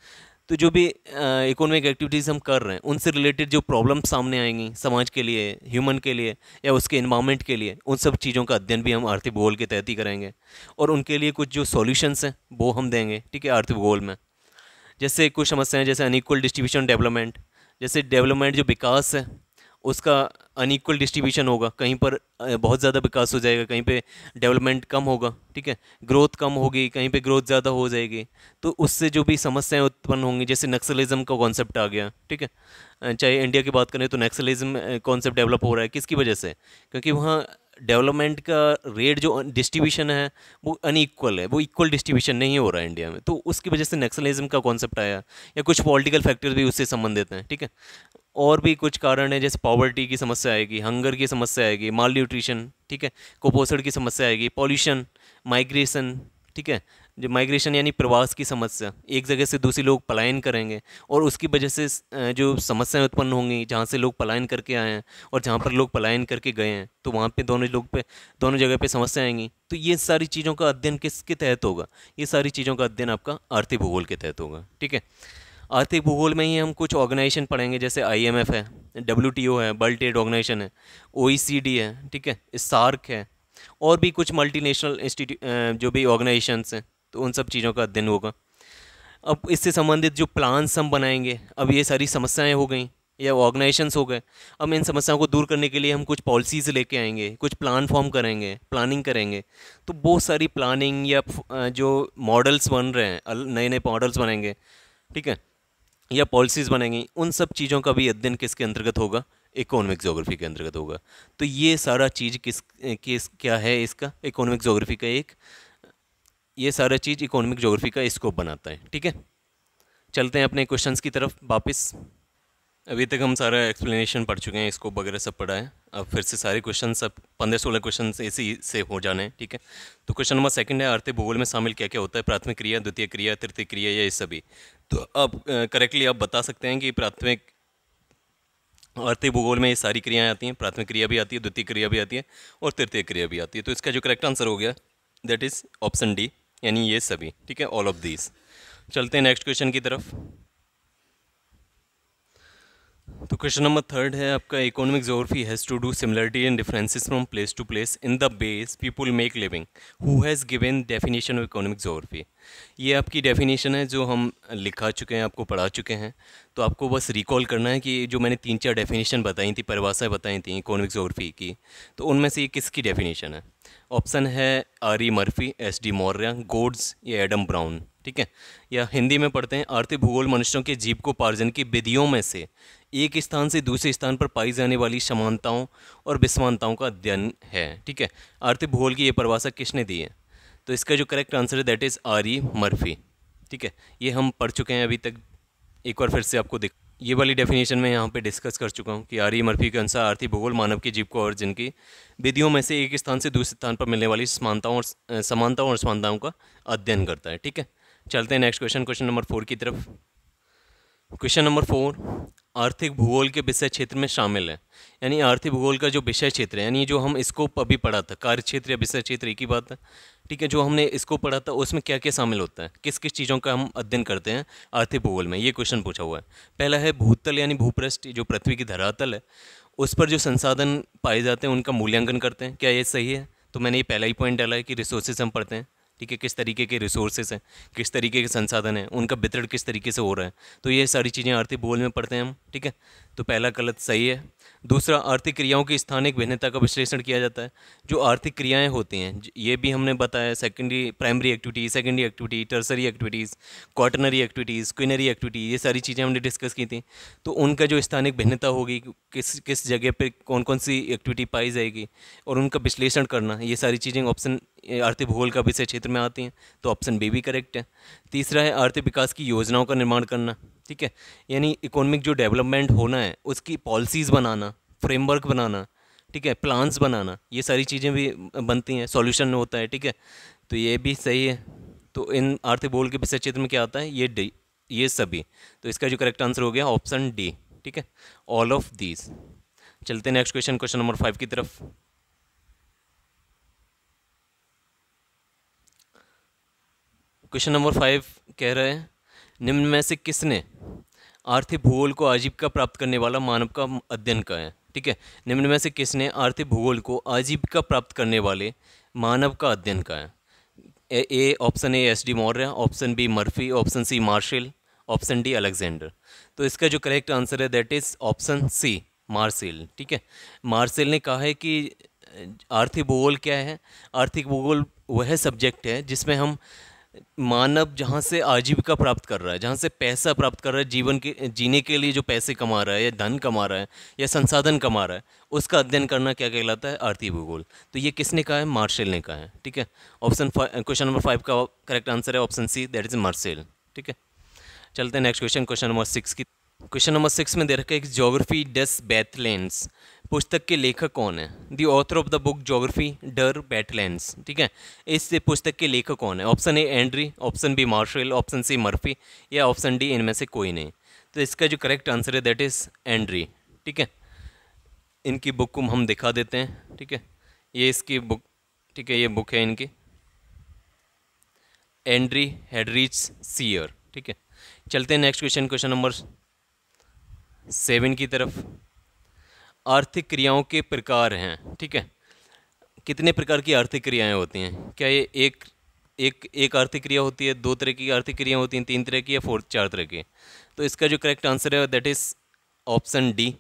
तो जो भी इकोनॉमिक एक्टिविटीज़ हम कर रहे हैं उनसे रिलेटेड जो प्रॉब्लम सामने आएंगी समाज के लिए ह्यूमन के लिए या उसके इन्वामेंट के लिए उन सब चीज़ों का अध्ययन भी हम आर्थिक भूगोल के तहत ही करेंगे और उनके लिए कुछ जो सॉल्यूशंस हैं वो हम देंगे ठीक है आर्थिक भूगोल में जैसे कुछ समस्याएं जैसे अनइक्वल डिस्ट्रीब्यूशन डेवलपमेंट जैसे डेवलपमेंट जो विकास है उसका अनइक्वल डिस्ट्रीब्यूशन होगा कहीं पर बहुत ज़्यादा विकास हो जाएगा कहीं पे डेवलपमेंट कम होगा ठीक है ग्रोथ कम होगी कहीं पे ग्रोथ ज़्यादा हो जाएगी तो उससे जो भी समस्याएं उत्पन्न होंगी जैसे नक्सलिज्म का कॉन्सेप्ट आ गया ठीक है चाहे इंडिया की बात करें तो नक्सलिज्म कॉन्सेप्ट डेवलप हो रहा है किसकी वजह से क्योंकि वहाँ डेवलपमेंट का रेट जो डिस्ट्रीब्यूशन है वो अनईक्वल है वो इक्वल डिस्ट्रीब्यूशन नहीं हो रहा है इंडिया में तो उसकी वजह से नेक्सलिज्म का कॉन्सेप्ट आया या कुछ पॉलिटिकल फैक्टर्स भी उससे संबंधित हैं ठीक है और भी कुछ कारण है जैसे पॉवर्टी की समस्या आएगी हंगर की समस्या आएगी माल न्यूट्रिशन ठीक है कुपोषण की समस्या आएगी पॉल्यूशन माइग्रेशन ठीक है जो माइग्रेशन यानी प्रवास की समस्या एक जगह से दूसरी लोग पलायन करेंगे और उसकी वजह से जो समस्याएं उत्पन्न होंगी जहाँ से लोग पलायन करके आए हैं और जहाँ पर लोग पलायन करके गए हैं तो वहाँ पे दोनों लोग पे दोनों जगह पे समस्याएं आएंगी तो ये सारी चीज़ों का अध्ययन किसके तहत होगा ये सारी चीज़ों का अध्ययन आपका आर्थिक भूगोल के तहत होगा ठीक है आर्थिक भूगोल में ही हम कुछ ऑर्गेनाइजेशन पढ़ेंगे जैसे आई है डब्ल्यू है वर्ल्ड ट्रेड ऑर्गेनाइजेशन है ओ e है ठीक है सार्क है और भी कुछ मल्टीनेशनल इंस्टीट्यू जो भी ऑर्गेनाइजेशन हैं तो उन सब चीज़ों का अध्ययन होगा अब इससे संबंधित जो प्लान्स हम बनाएंगे अब ये सारी समस्याएं हो गई या ऑर्गेनाइजेशंस हो गए अब इन समस्याओं को दूर करने के लिए हम कुछ पॉलिसीज़ लेके आएंगे कुछ प्लान फॉर्म करेंगे प्लानिंग करेंगे तो बहुत सारी प्लानिंग या जो मॉडल्स बन रहे हैं नए नए मॉडल्स बनेंगे ठीक है या पॉलिसीज़ बनेंगी उन सब चीज़ों का भी अध्ययन किसके अंतर्गत होगा इकोनॉमिक जोग्राफी के अंतर्गत होगा तो ये सारा चीज़ किस किस क्या है इसका इकोनॉमिक जोग्राफी का एक ये सारा चीज़ इकोनॉमिक जोग्राफी का स्कोप बनाता है ठीक है चलते हैं अपने क्वेश्चंस की तरफ वापस अभी तक हम सारा एक्सप्लेनेशन पढ़ चुके हैं स्कोप वगैरह सब पढ़ा है अब फिर से सारे क्वेश्चन सब पंद्रह सोलह क्वेश्चन इसी से हो जाने हैं ठीक है तो क्वेश्चन नंबर सेकंड है आर्थिक भूगोल में शामिल क्या क्या होता है प्राथमिक क्रिया द्वितीय क्रिया तृतीय क्रिया या ये सभी तो अब करेक्टली आप बता सकते हैं कि प्राथमिक आर्थिक भूगोल में ये सारी क्रियाएँ आती हैं प्राथमिक क्रिया भी आती है द्वितीय क्रिया भी आती है और तृतीय क्रिया भी आती है तो इसका जो करेक्ट आंसर हो गया दैट इज़ ऑप्शन डी यानी ये सभी ठीक है ऑल ऑफ दीज चलते हैं नेक्स्ट क्वेश्चन की तरफ तो क्वेश्चन नंबर थर्ड है आपका economic geography has to do similarity and differences from place to place in the ways people make living who has given definition of economic geography ये आपकी definition है जो हम लिखा चुके हैं आपको पढ़ा चुके हैं तो आपको बस रिकॉल करना है कि जो मैंने तीन चार डेफिनेशन बताई थी परिभाषा बताई थी इकोनॉमिक जोग्राफी की तो उनमें से ये किसकी डेफिनेशन है ऑप्शन है R E Murphy S D Maurya Gotz या एडम ब्राउन ठीक है या हिंदी में पढ़ते हैं आर्थिक भूगोल मनुष्यों के जीव को पार्जन की विधियों में से एक स्थान से दूसरे स्थान पर पाई जाने वाली समानताओं और विषमानताओं का अध्ययन है ठीक है आर्थिक भूगोल की ये परिभाषा किसने दी है तो इसका जो करेक्ट आंसर है that is R E Murphy ठीक है ये हम पढ़ चुके हैं अभी तक एक बार फिर से आपको देख ये वाली डेफिनेशन मैं यहाँ पे डिस्कस कर चुका हूँ कि आर ई मर्फी के अनुसार आर्थिक भूगोल मानव के जीव को और जिनकी विधियों में से एक स्थान से दूसरे स्थान पर मिलने वाली समानताओं और समानताओं और समानताओं का अध्ययन करता है ठीक है चलते हैं next question question number four की तरफ क्वेश्चन नंबर फोर आर्थिक भूगोल के विषय क्षेत्र में शामिल है यानी आर्थिक भूगोल का जो विषय क्षेत्र है यानी जो हम स्कोप अभी पढ़ा था कार्य क्षेत्र या विषय क्षेत्र एक ही बात है ठीक है जो हमने इसको पढ़ा था उसमें क्या क्या शामिल होता है किस किस चीज़ों का हम अध्ययन करते हैं आर्थिक भूगोल में ये क्वेश्चन पूछा हुआ है पहला है भूतल यानी भूपृष्ठ जो पृथ्वी की धरातल है उस पर जो संसाधन पाए जाते हैं उनका मूल्यांकन करते हैं क्या ये सही है तो मैंने ये पहला ही पॉइंट डाला है कि रिसोर्सेज हम पढ़ते हैं ठीक है किस तरीके के रिसोर्सेज हैं किस तरीके के संसाधन हैं उनका वितरण किस तरीके से हो रहा है तो ये सारी चीज़ें आर्थिक भूगोल में पढ़ते हैं हम ठीक है तो पहला गलत सही है दूसरा आर्थिक क्रियाओं की स्थानिक भिन्नता का विश्लेषण किया जाता है जो आर्थिक क्रियाएँ होती हैं ये भी हमने बताया secondary primary activity secondary activity tertiary activities quaternary activities quinary activity ये सारी चीज़ें हमने डिस्कस की थी तो उनका जो स्थानिक भिन्नता होगी किस किस जगह पर कौन कौन सी एक्टिविटी पाई जाएगी और उनका विश्लेषण करना ये सारी चीज़ें ऑप्शन आर्थिक भूगोल का विषय क्षेत्र में आती हैं तो ऑप्शन बी भी करेक्ट है तीसरा है आर्थिक विकास की योजनाओं का निर्माण करना ठीक है यानी इकोनॉमिक जो डेवलपमेंट होना है उसकी पॉलिसीज़ बनाना फ्रेमवर्क बनाना ठीक है प्लान्स बनाना ये सारी चीज़ें भी बनती हैं सॉल्यूशन होता है ठीक है तो ये भी सही है तो इन आर्थिक भूगोल के विषय क्षेत्र में क्या आता है ये ये सभी तो इसका जो करेक्ट आंसर हो गया ऑप्शन डी ठीक है ऑल ऑफ दीज चलते हैं next question question number five की तरफ क्वेश्चन नंबर फाइव कह रहे हैं निम्न में से किसने आर्थिक भूगोल को आजीविका प्राप्त करने वाला मानव का अध्ययन का है ठीक है निम्न में से किसने आर्थिक भूगोल को आजीविका प्राप्त करने वाले मानव का अध्ययन का है a option A S D Maurya option B Murphy option C Marshall option D Alexander तो इसका जो करेक्ट आंसर है that is option C Marshall ठीक है मार्सेल ने कहा है कि आर्थिक भूगोल क्या है आर्थिक भूगोल वह सब्जेक्ट है जिसमें हम मानव जहाँ से आजीविका प्राप्त कर रहा है जहाँ से पैसा प्राप्त कर रहा है जीवन के जीने के लिए जो पैसे कमा रहा है या धन कमा रहा है या संसाधन कमा रहा है उसका अध्ययन करना क्या कहलाता है आर्थिक भूगोल तो ये किसने कहा है मार्शल ने कहा है ठीक है ऑप्शन क्वेश्चन नंबर फाइव का करेक्ट आंसर है option C that is Marshall ठीक है चलते हैं next question question number six की क्वेश्चन नंबर सिक्स में दे रखा है जोग्राफी डस बैथलैंड पुस्तक के लेखक कौन है the author of the book geography डर बैटलैंड ठीक है इस पुस्तक के लेखक कौन है option A Andree option B Marshall option C Murphy या ऑप्शन डी इनमें से कोई नहीं तो इसका जो करेक्ट आंसर है दैट इज़ एंड्री ठीक है इनकी बुक को हम दिखा देते हैं ठीक है ये इसकी बुक ठीक है ये बुक है इनकी एंड्री हेडरीच सीयर ठीक है चलते हैं next question question number seven की तरफ आर्थिक क्रियाओं के प्रकार हैं ठीक है कितने प्रकार की आर्थिक क्रियाएं होती हैं क्या ये एक एक एक आर्थिक क्रिया होती है दो तरह की आर्थिक क्रिया होती हैं तीन तरह की या फोर्थ चार तरह की तो इसका जो करेक्ट आंसर है दैट इज़ ऑप्शन डी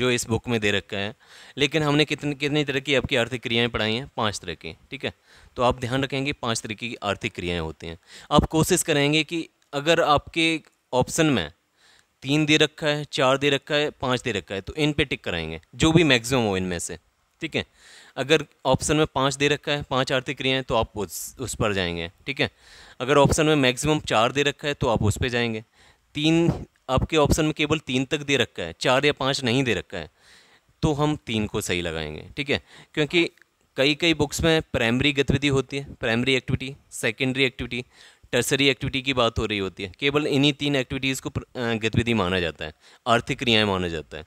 जो इस बुक में दे रखा है लेकिन हमने कितने कितनी तरह की आपकी आर्थिक क्रियाएं पढ़ाई हैं पांच तरह की ठीक है तो आप ध्यान रखेंगे पांच तरह की आर्थिक क्रियाएं होती हैं आप कोशिश करेंगे कि अगर आपके ऑप्शन में तीन दे रखा है चार दे रखा है पाँच दे रखा है तो इन पे टिक कराएंगे जो भी मैक्सिमम हो इनमें से ठीक है अगर ऑप्शन में पाँच दे रखा है पाँच आर्थिक क्रियाएँ तो आप उस उस पर जाएंगे ठीक है अगर ऑप्शन में मैक्सिमम चार दे रखा है तो आप उस पर जाएंगे तीन आपके ऑप्शन में केवल तीन तक दे रखा है चार या पाँच नहीं दे रखा है तो हम तीन को सही लगाएंगे ठीक है क्योंकि कई कई बुक्स में प्राइमरी गतिविधि होती है primary activity secondary activity tertiary activity की बात हो रही होती है केवल इन्हीं तीन एक्टिविटीज़ को गतिविधि माना जाता है आर्थिक क्रियाएँ माना जाता है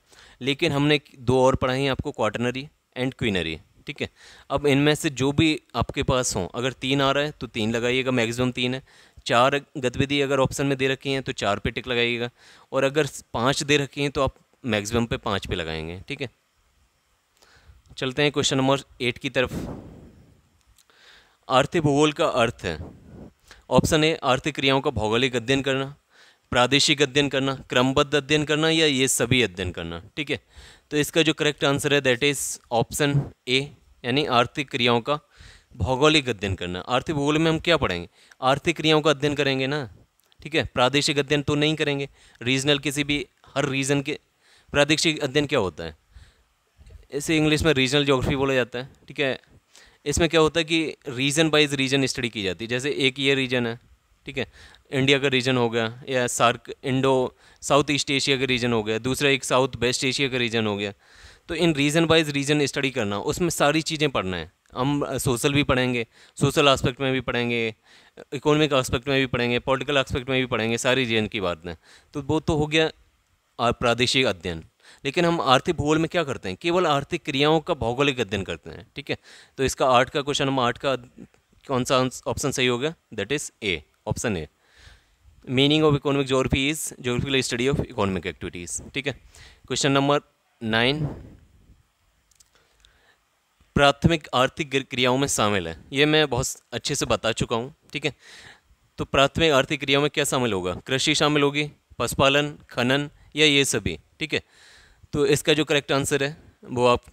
लेकिन हमने दो और पढ़ाई आपको क्वार्टनरी एंड क्विनरी ठीक है अब इनमें से जो भी आपके पास हो अगर तीन आ रहा है तो तीन लगाइएगा मैक्सिमम तीन है चार गतिविधि अगर ऑप्शन में दे रखी हैं तो चार पे टिक लगाइएगा और अगर पाँच दे रखी हैं तो आप मैक्सिमम पे पाँच पे लगाएंगे ठीक है चलते हैं क्वेश्चन नंबर एट की तरफ अर्थ भूगोल का अर्थ है ऑप्शन ए आर्थिक क्रियाओं का भौगोलिक अध्ययन करना प्रादेशिक अध्ययन करना क्रमबद्ध अध्ययन करना या ये सभी अध्ययन करना ठीक है तो इसका जो करेक्ट आंसर है दैट इज़ ऑप्शन ए यानी आर्थिक क्रियाओं का भौगोलिक अध्ययन करना आर्थिक भूगोल में हम क्या पढ़ेंगे आर्थिक क्रियाओं का अध्ययन करेंगे ना ठीक है प्रादेशिक अध्ययन तो नहीं करेंगे रीजनल किसी भी हर रीजन के प्रादेशिक अध्ययन क्या होता है इसे इंग्लिश में रीजनल जोग्राफी बोला जाता है ठीक है इसमें क्या होता है कि रीजन वाइज रीजन स्टडी की जाती है जैसे एक ये रीजन है ठीक है इंडिया का रीजन हो गया या SAARC Indo South East Asia का रीजन हो गया दूसरा एक साउथ वेस्ट एशिया का रीजन हो गया तो इन रीजन वाइज रीजन स्टडी करना उसमें सारी चीज़ें पढ़ना है हम सोशल भी पढ़ेंगे सोशल आस्पेक्ट में भी पढ़ेंगे इकोनॉमिक आस्पेक्ट में भी पढ़ेंगे पॉलिटिकल आस्पेक्ट में भी पढ़ेंगे सारी रीजन की बात में तो वो तो हो गया प्रादेशिक अध्ययन लेकिन हम आर्थिक भूगोल में क्या करते हैं केवल आर्थिक क्रियाओं का भौगोलिक अध्ययन करते हैं ठीक है तो इसका आठ का क्वेश्चन हम आठ का कौन सा ऑप्शन सही होगा that is a option A meaning of economic geography is geographical study of economic activities ठीक है क्वेश्चन नंबर नाइन प्राथमिक आर्थिक क्रियाओं में शामिल है ये मैं बहुत अच्छे से बता चुका हूँ ठीक है तो प्राथमिक आर्थिक क्रियाओं में क्या शामिल होगा कृषि शामिल होगी पशुपालन खनन या ये सभी ठीक है तो इसका जो करेक्ट आंसर है वो आप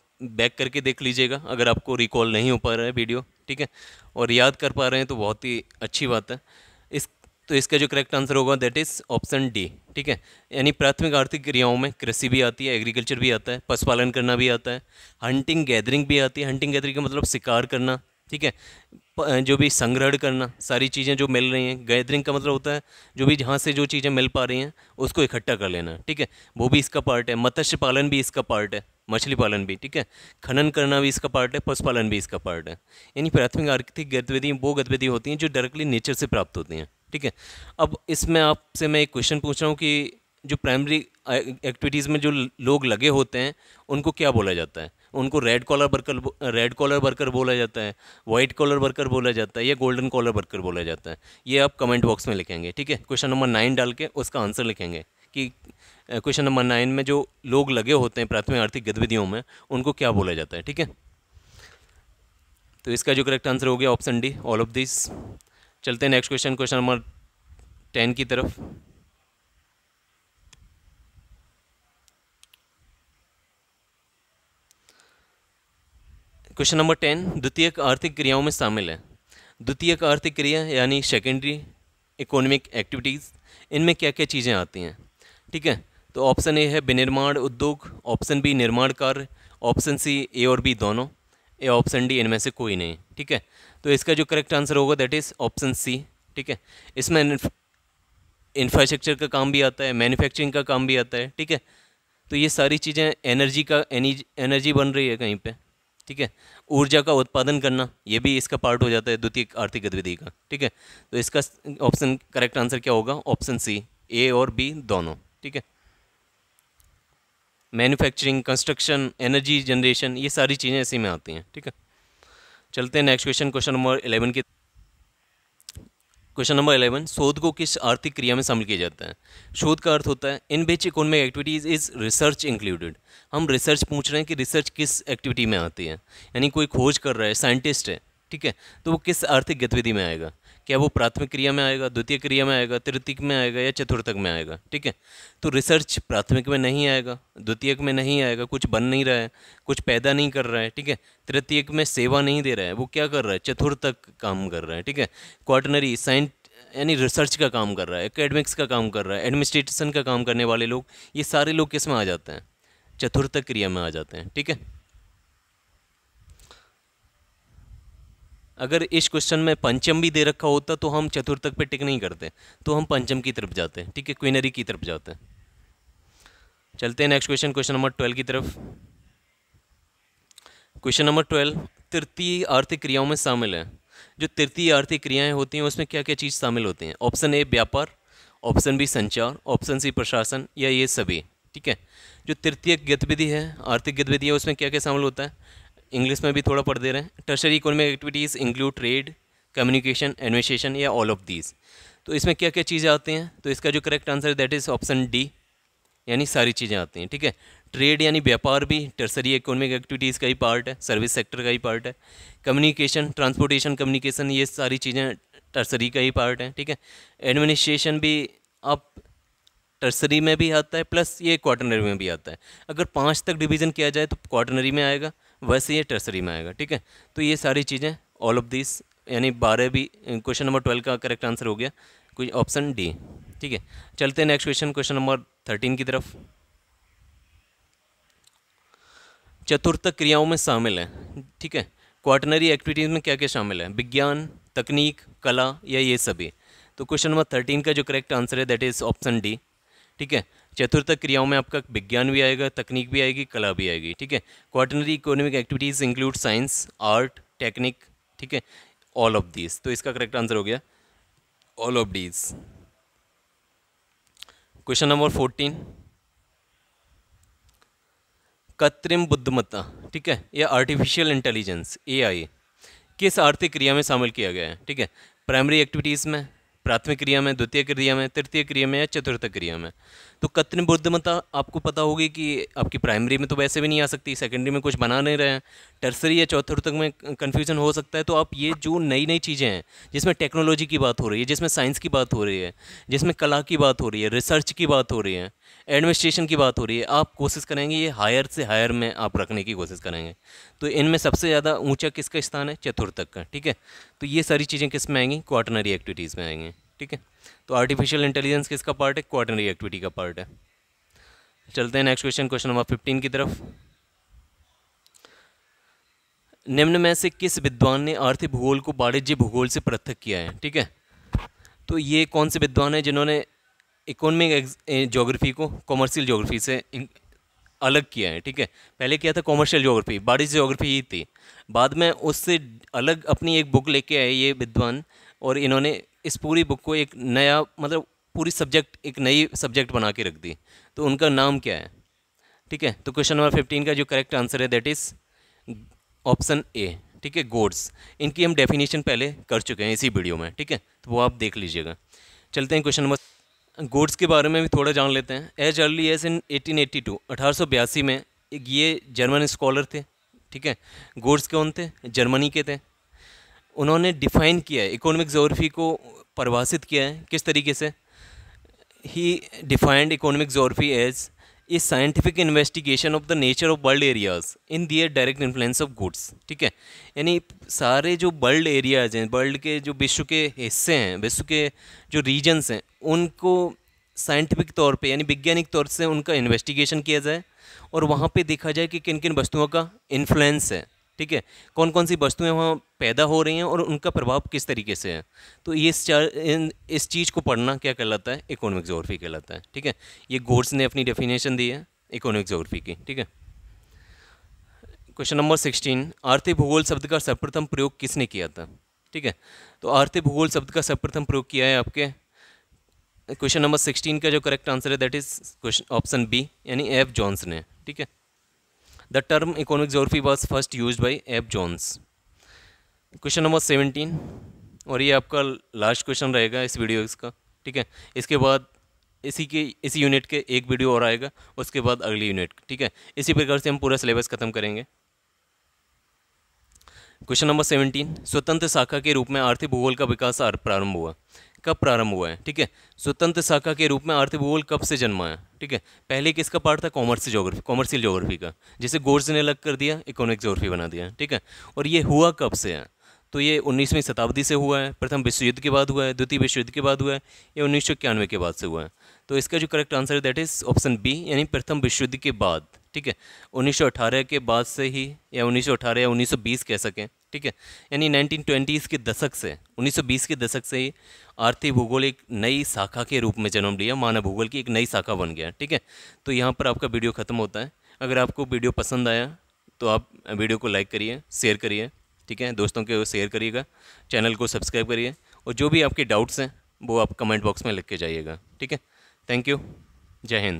बैक करके देख लीजिएगा अगर आपको रिकॉल नहीं हो पा रहा है वीडियो ठीक है और याद कर पा रहे हैं तो बहुत ही अच्छी बात है इस तो इसका जो करेक्ट आंसर होगा दैट इज़ ऑप्शन डी ठीक है यानी प्राथमिक आर्थिक क्रियाओं में कृषि भी आती है एग्रीकल्चर भी आता है पशुपालन करना भी आता है हंटिंग गैदरिंग भी आती है हंटिंग गैदरिंग का मतलब शिकार करना ठीक है जो भी संग्रहण करना सारी चीज़ें जो मिल रही हैं गैदरिंग का मतलब होता है जो भी जहाँ से जो चीज़ें मिल पा रही हैं उसको इकट्ठा कर लेना ठीक है वो भी इसका पार्ट है मत्स्य पालन भी इसका पार्ट है मछली पालन भी ठीक है खनन करना भी इसका पार्ट है पशुपालन भी इसका पार्ट है यानी प्राथमिक आर्थिक गतिविधियाँ वो गतिविधियाँ होती हैं जो डायरेक्टली नेचर से प्राप्त होती हैं ठीक है अब इसमें आपसे मैं एक क्वेश्चन पूछ रहा हूँ कि जो प्राइमरी एक्टिविटीज़ में जो लोग लगे होते हैं उनको क्या बोला जाता है उनको red collar worker red collar worker बोला जाता है वाइट कॉलर वर्कर बोला जाता है या गोल्डन कॉलर वर्कर बोला जाता है ये आप कमेंट बॉक्स में लिखेंगे ठीक है क्वेश्चन नंबर नाइन डाल के उसका आंसर लिखेंगे कि क्वेश्चन नंबर नाइन में जो लोग लगे होते हैं प्राथमिक आर्थिक गतिविधियों में उनको क्या बोला जाता है ठीक है तो इसका जो करेक्ट आंसर हो गया option D all of this चलते हैं next question question number ten की तरफ क्वेश्चन नंबर टेन द्वितीयक आर्थिक क्रियाओं में शामिल है द्वितीयक आर्थिक क्रिया यानी सेकेंडरी इकोनॉमिक एक्टिविटीज़ इनमें क्या क्या चीज़ें आती हैं ठीक है तो ऑप्शन ए है विनिर्माण उद्योग ऑप्शन बी निर्माण कार्य ऑप्शन सी ए और बी दोनों ए ऑप्शन डी इनमें से कोई नहीं ठीक है तो इसका जो करेक्ट आंसर होगा दैट इज़ ऑप्शन सी ठीक है इसमें इंफ्रास्ट्रक्चर का काम भी आता है मैन्युफैक्चरिंग का काम भी आता है ठीक है तो ये सारी चीज़ें एनर्जी का एनर्जी बन रही है कहीं पे ठीक है ऊर्जा का उत्पादन करना ये भी इसका पार्ट हो जाता है द्वितीय आर्थिक गतिविधि का ठीक है तो इसका ऑप्शन करेक्ट आंसर क्या होगा ऑप्शन सी ए और बी दोनों ठीक है मैन्युफैक्चरिंग कंस्ट्रक्शन एनर्जी जनरेशन ये सारी चीज़ें इसी में आती हैं ठीक है चलते हैं next question question number eleven की क्वेश्चन नंबर इलेवन शोध को किस आर्थिक क्रिया में शामिल किया जाता है शोध का अर्थ होता है in which economic activities is research included हम रिसर्च पूछ रहे हैं कि रिसर्च किस एक्टिविटी में आती है यानी कोई खोज कर रहा है साइंटिस्ट है ठीक है तो वो किस आर्थिक गतिविधि में आएगा क्या वो प्राथमिक क्रिया में आएगा द्वितीय क्रिया में आएगा तृतीय में आएगा या चतुर्थक में आएगा ठीक है तो रिसर्च प्राथमिक में नहीं आएगा द्वितीयक में नहीं आएगा कुछ बन नहीं रहा है कुछ पैदा नहीं कर रहा है ठीक है तृतीयक में सेवा नहीं दे रहा है वो क्या कर रहा है चतुर्थक काम कर रहा है ठीक है क्वार्टनरी साइंट यानी रिसर्च का काम कर रहा है एकेडमिक्स का काम कर रहा है एडमिनिस्ट्रेशन का काम करने वाले लोग ये सारे लोग किस में आ जाते हैं चतुर्थक क्रिया में आ जाते हैं ठीक है अगर इस क्वेश्चन में पंचम भी दे रखा होता तो हम चतुर्थक पे टिक नहीं करते तो हम पंचम की तरफ जाते हैं ठीक है क्विनरी की तरफ जाते हैं चलते हैं next question question number twelve की तरफ क्वेश्चन नंबर ट्वेल्व तृतीय आर्थिक क्रियाओं में शामिल है जो तृतीय आर्थिक क्रियाएं होती हैं उसमें क्या क्या चीज़ शामिल होती हैं ऑप्शन ए व्यापार ऑप्शन बी संचार ऑप्शन सी प्रशासन या ये सभी ठीक है जो तृतीय गतिविधि है आर्थिक गतिविधि है उसमें क्या क्या शामिल होता है इंग्लिश में भी थोड़ा पढ़ दे रहे हैं tertiary economic activities include trade communication administration या ऑल ऑफ दीज तो इसमें क्या क्या चीज़ें आती हैं तो इसका जो करेक्ट आंसर है दैट इज़ ऑप्शन डी यानी सारी चीज़ें आती हैं ठीक है ट्रेड यानी व्यापार भी टर्सरी इकोनॉमिक एक्टिविटीज़ का ही पार्ट है सर्विस सेक्टर का ही पार्ट है कम्युनिकेशन ट्रांसपोर्टेशन कम्युनिकेशन ये सारी चीज़ें टर्सरी का ही पार्ट है ठीक है एडमिनिस्ट्रेशन भी आप टर्सरी में भी आता है प्लस ये क्वार्टनरी में भी आता है अगर पाँच तक डिवीज़न किया जाए तो क्वार्टनरी में आएगा वैसे ये टर्सरी में आएगा ठीक है तो ये सारी चीज़ें ऑल ऑफ दिस यानी बारह भी क्वेश्चन नंबर ट्वेल्व का करेक्ट आंसर हो गया कोई ऑप्शन डी ठीक है चलते हैं next question question number thirteen की तरफ चतुर्थक क्रियाओं में शामिल है ठीक है क्वार्टनरी एक्टिविटीज़ में क्या क्या शामिल है विज्ञान तकनीक कला या ये सभी तो क्वेश्चन नंबर थर्टीन का जो करेक्ट आंसर है दैट इज़ ऑप्शन डी ठीक है चतुर्थ क्रियाओं में आपका विज्ञान भी आएगा तकनीक भी आएगी कला भी आएगी ठीक है quaternary economic activities include science art technique ठीक है ऑल ऑफ दीज तो इसका करेक्ट आंसर हो गया all of these question number fourteen कृत्रिम बुद्धिमत्ता ठीक है या आर्टिफिशियल इंटेलिजेंस एआई किस आर्थिक क्रिया में शामिल किया गया है ठीक है प्राइमरी एक्टिविटीज़ में प्राथमिक क्रिया में द्वितीय क्रिया में तृतीय क्रिया में या चतुर्थ क्रिया में तो कत्न बुद्धिमता आपको पता होगी कि आपकी प्राइमरी में तो वैसे भी नहीं आ सकती सेकेंडरी में कुछ बना नहीं रहे हैं टर्सरी या चौथर्थ में कन्फ्यूजन हो सकता है तो आप ये जो नई नई चीज़ें हैं जिसमें टेक्नोलॉजी की बात हो रही है जिसमें साइंस की बात हो रही है जिसमें कला की बात हो रही है रिसर्च की बात हो रही है एडमिनिस्ट्रेशन की बात हो रही है आप कोशिश करेंगे ये हायर से हायर में आप रखने की कोशिश करेंगे तो इनमें सबसे ज़्यादा ऊंचा किसका स्थान है चतुर्थक का ठीक है तो ये सारी चीज़ें किस में आएंगी क्वार्टनरी एक्टिविटीज़ में आएंगी ठीक है तो आर्टिफिशियल इंटेलिजेंस किसका पार्ट है क्वार्टनरी एक्टिविटी का पार्ट है चलते हैं next question question number fifteen की तरफ निम्न में से किस विद्वान ने आर्थिक भूगोल को वाणिज्य भूगोल से पृथक किया है ठीक है तो ये कौन से विद्वान है जिन्होंने इकोनॉमिक जोग्राफ़ी eh, को कॉमर्शियल जोग्राफ़ी से अलग किया है ठीक है पहले किया था कॉमर्शियल जोग्राफ़ी बारिश जोग्राफ़ी ही थी बाद में उससे अलग अपनी एक बुक लेके आए ये विद्वान और इन्होंने इस पूरी बुक को एक नया मतलब पूरी सब्जेक्ट एक नई सब्जेक्ट बना के रख दी तो उनका नाम क्या है ठीक है तो क्वेश्चन नंबर फिफ्टीन का जो करेक्ट आंसर है दैट इज़ ऑप्शन ए ठीक है गोड्स इनकी हम डेफिनेशन पहले कर चुके हैं इसी वीडियो में ठीक है तो वो आप देख लीजिएगा चलते हैं क्वेश्चन नंबर गोड्स के बारे में भी थोड़ा जान लेते हैं एज अर्ली एज इन 1882 बयासी में एक ये जर्मन स्कॉलर थे ठीक है गोड्स कौन थे जर्मनी के थे उन्होंने डिफाइन किया है इकोनॉमिक जोग्राफी को परिभाषित किया है किस तरीके से ही defined economic geography as a scientific investigation of the nature of world areas in their direct influence of goods ठीक है यानी सारे जो वर्ल्ड एरियाज हैं वर्ल्ड के जो विश्व के हिस्से हैं विश्व के जो रीजन्स हैं उनको साइंटिफिक तौर पे यानी वैज्ञानिक तौर से उनका इन्वेस्टिगेशन किया जाए और वहाँ पे देखा जाए कि किन किन वस्तुओं का इन्फ्लुएंस है ठीक है कौन कौन सी वस्तुएं वहाँ पैदा हो रही हैं और उनका प्रभाव किस तरीके से है तो ये इन इस चीज़ को पढ़ना क्या कहलाता है इकोनॉमिक जोग्राफी कहलाता है ठीक है ये गोड्स ने अपनी डेफिनेशन दी है इकोनॉमिक जोग्राफी की ठीक है क्वेश्चन नंबर सिक्सटीन आर्थिक भूगोल शब्द का सर्वप्रथम प्रयोग किसने किया था ठीक है तो आर्थिक भूगोल शब्द का सर्वप्रथम प्रयोग किया है आपके क्वेश्चन नंबर सिक्सटीन का जो करेक्ट आंसर है that is question option B यानी एफ जॉन्स ने ठीक है the term economic geography was first use by एप Jones. क्वेश्चन नंबर सेवेंटीन और ये आपका लास्ट क्वेश्चन रहेगा इस वीडियो इसका ठीक है इसके बाद इसी के इसी यूनिट के एक वीडियो और आएगा उसके बाद अगली यूनिट ठीक है इसी प्रकार से हम पूरा सिलेबस ख़त्म करेंगे क्वेश्चन नंबर सेवेंटीन स्वतंत्र शाखा के रूप में आर्थिक भूगोल का विकास प्रारंभ हुआ कब प्रारंभ हुआ है ठीक है स्वतंत्र शाखा के रूप में अर्थ भूगोल कब से जन्मा है ठीक है पहले किसका पार्ट था कॉमर्स जोग्राफी कॉमर्शियल जोग्राफी का जिसे गोर्स ने अलग कर दिया इकोनॉमिक जोग्राफी बना दिया ठीक है और ये हुआ कब से है तो ये उन्नीसवीं शताब्दी से हुआ है प्रथम विश्व युद्ध के बाद हुआ है द्वितीय विश्व युद्ध के बाद हुआ है ये उन्नीस के बाद से हुआ है तो इसका जो करेक्ट आंसर है दैट इज़ ऑप्शन बी यानी प्रथम विश्व युद्ध के बाद ठीक है 1918 के बाद से ही या 1918 या 1920 कह सकें ठीक है यानी 1920s के दशक से 1920 के दशक से ही आर्थिक भूगोल एक नई शाखा के रूप में जन्म लिया मानव भूगोल की एक नई शाखा बन गया ठीक है तो यहाँ पर आपका वीडियो ख़त्म होता है अगर आपको वीडियो पसंद आया तो आप वीडियो को लाइक करिए शेयर करिए ठीक है दोस्तों के शेयर करिएगा चैनल को सब्सक्राइब करिए और जो भी आपके डाउट्स हैं वो आप कमेंट बॉक्स में लिख के जाइएगा ठीक है थैंक यू जय हिंद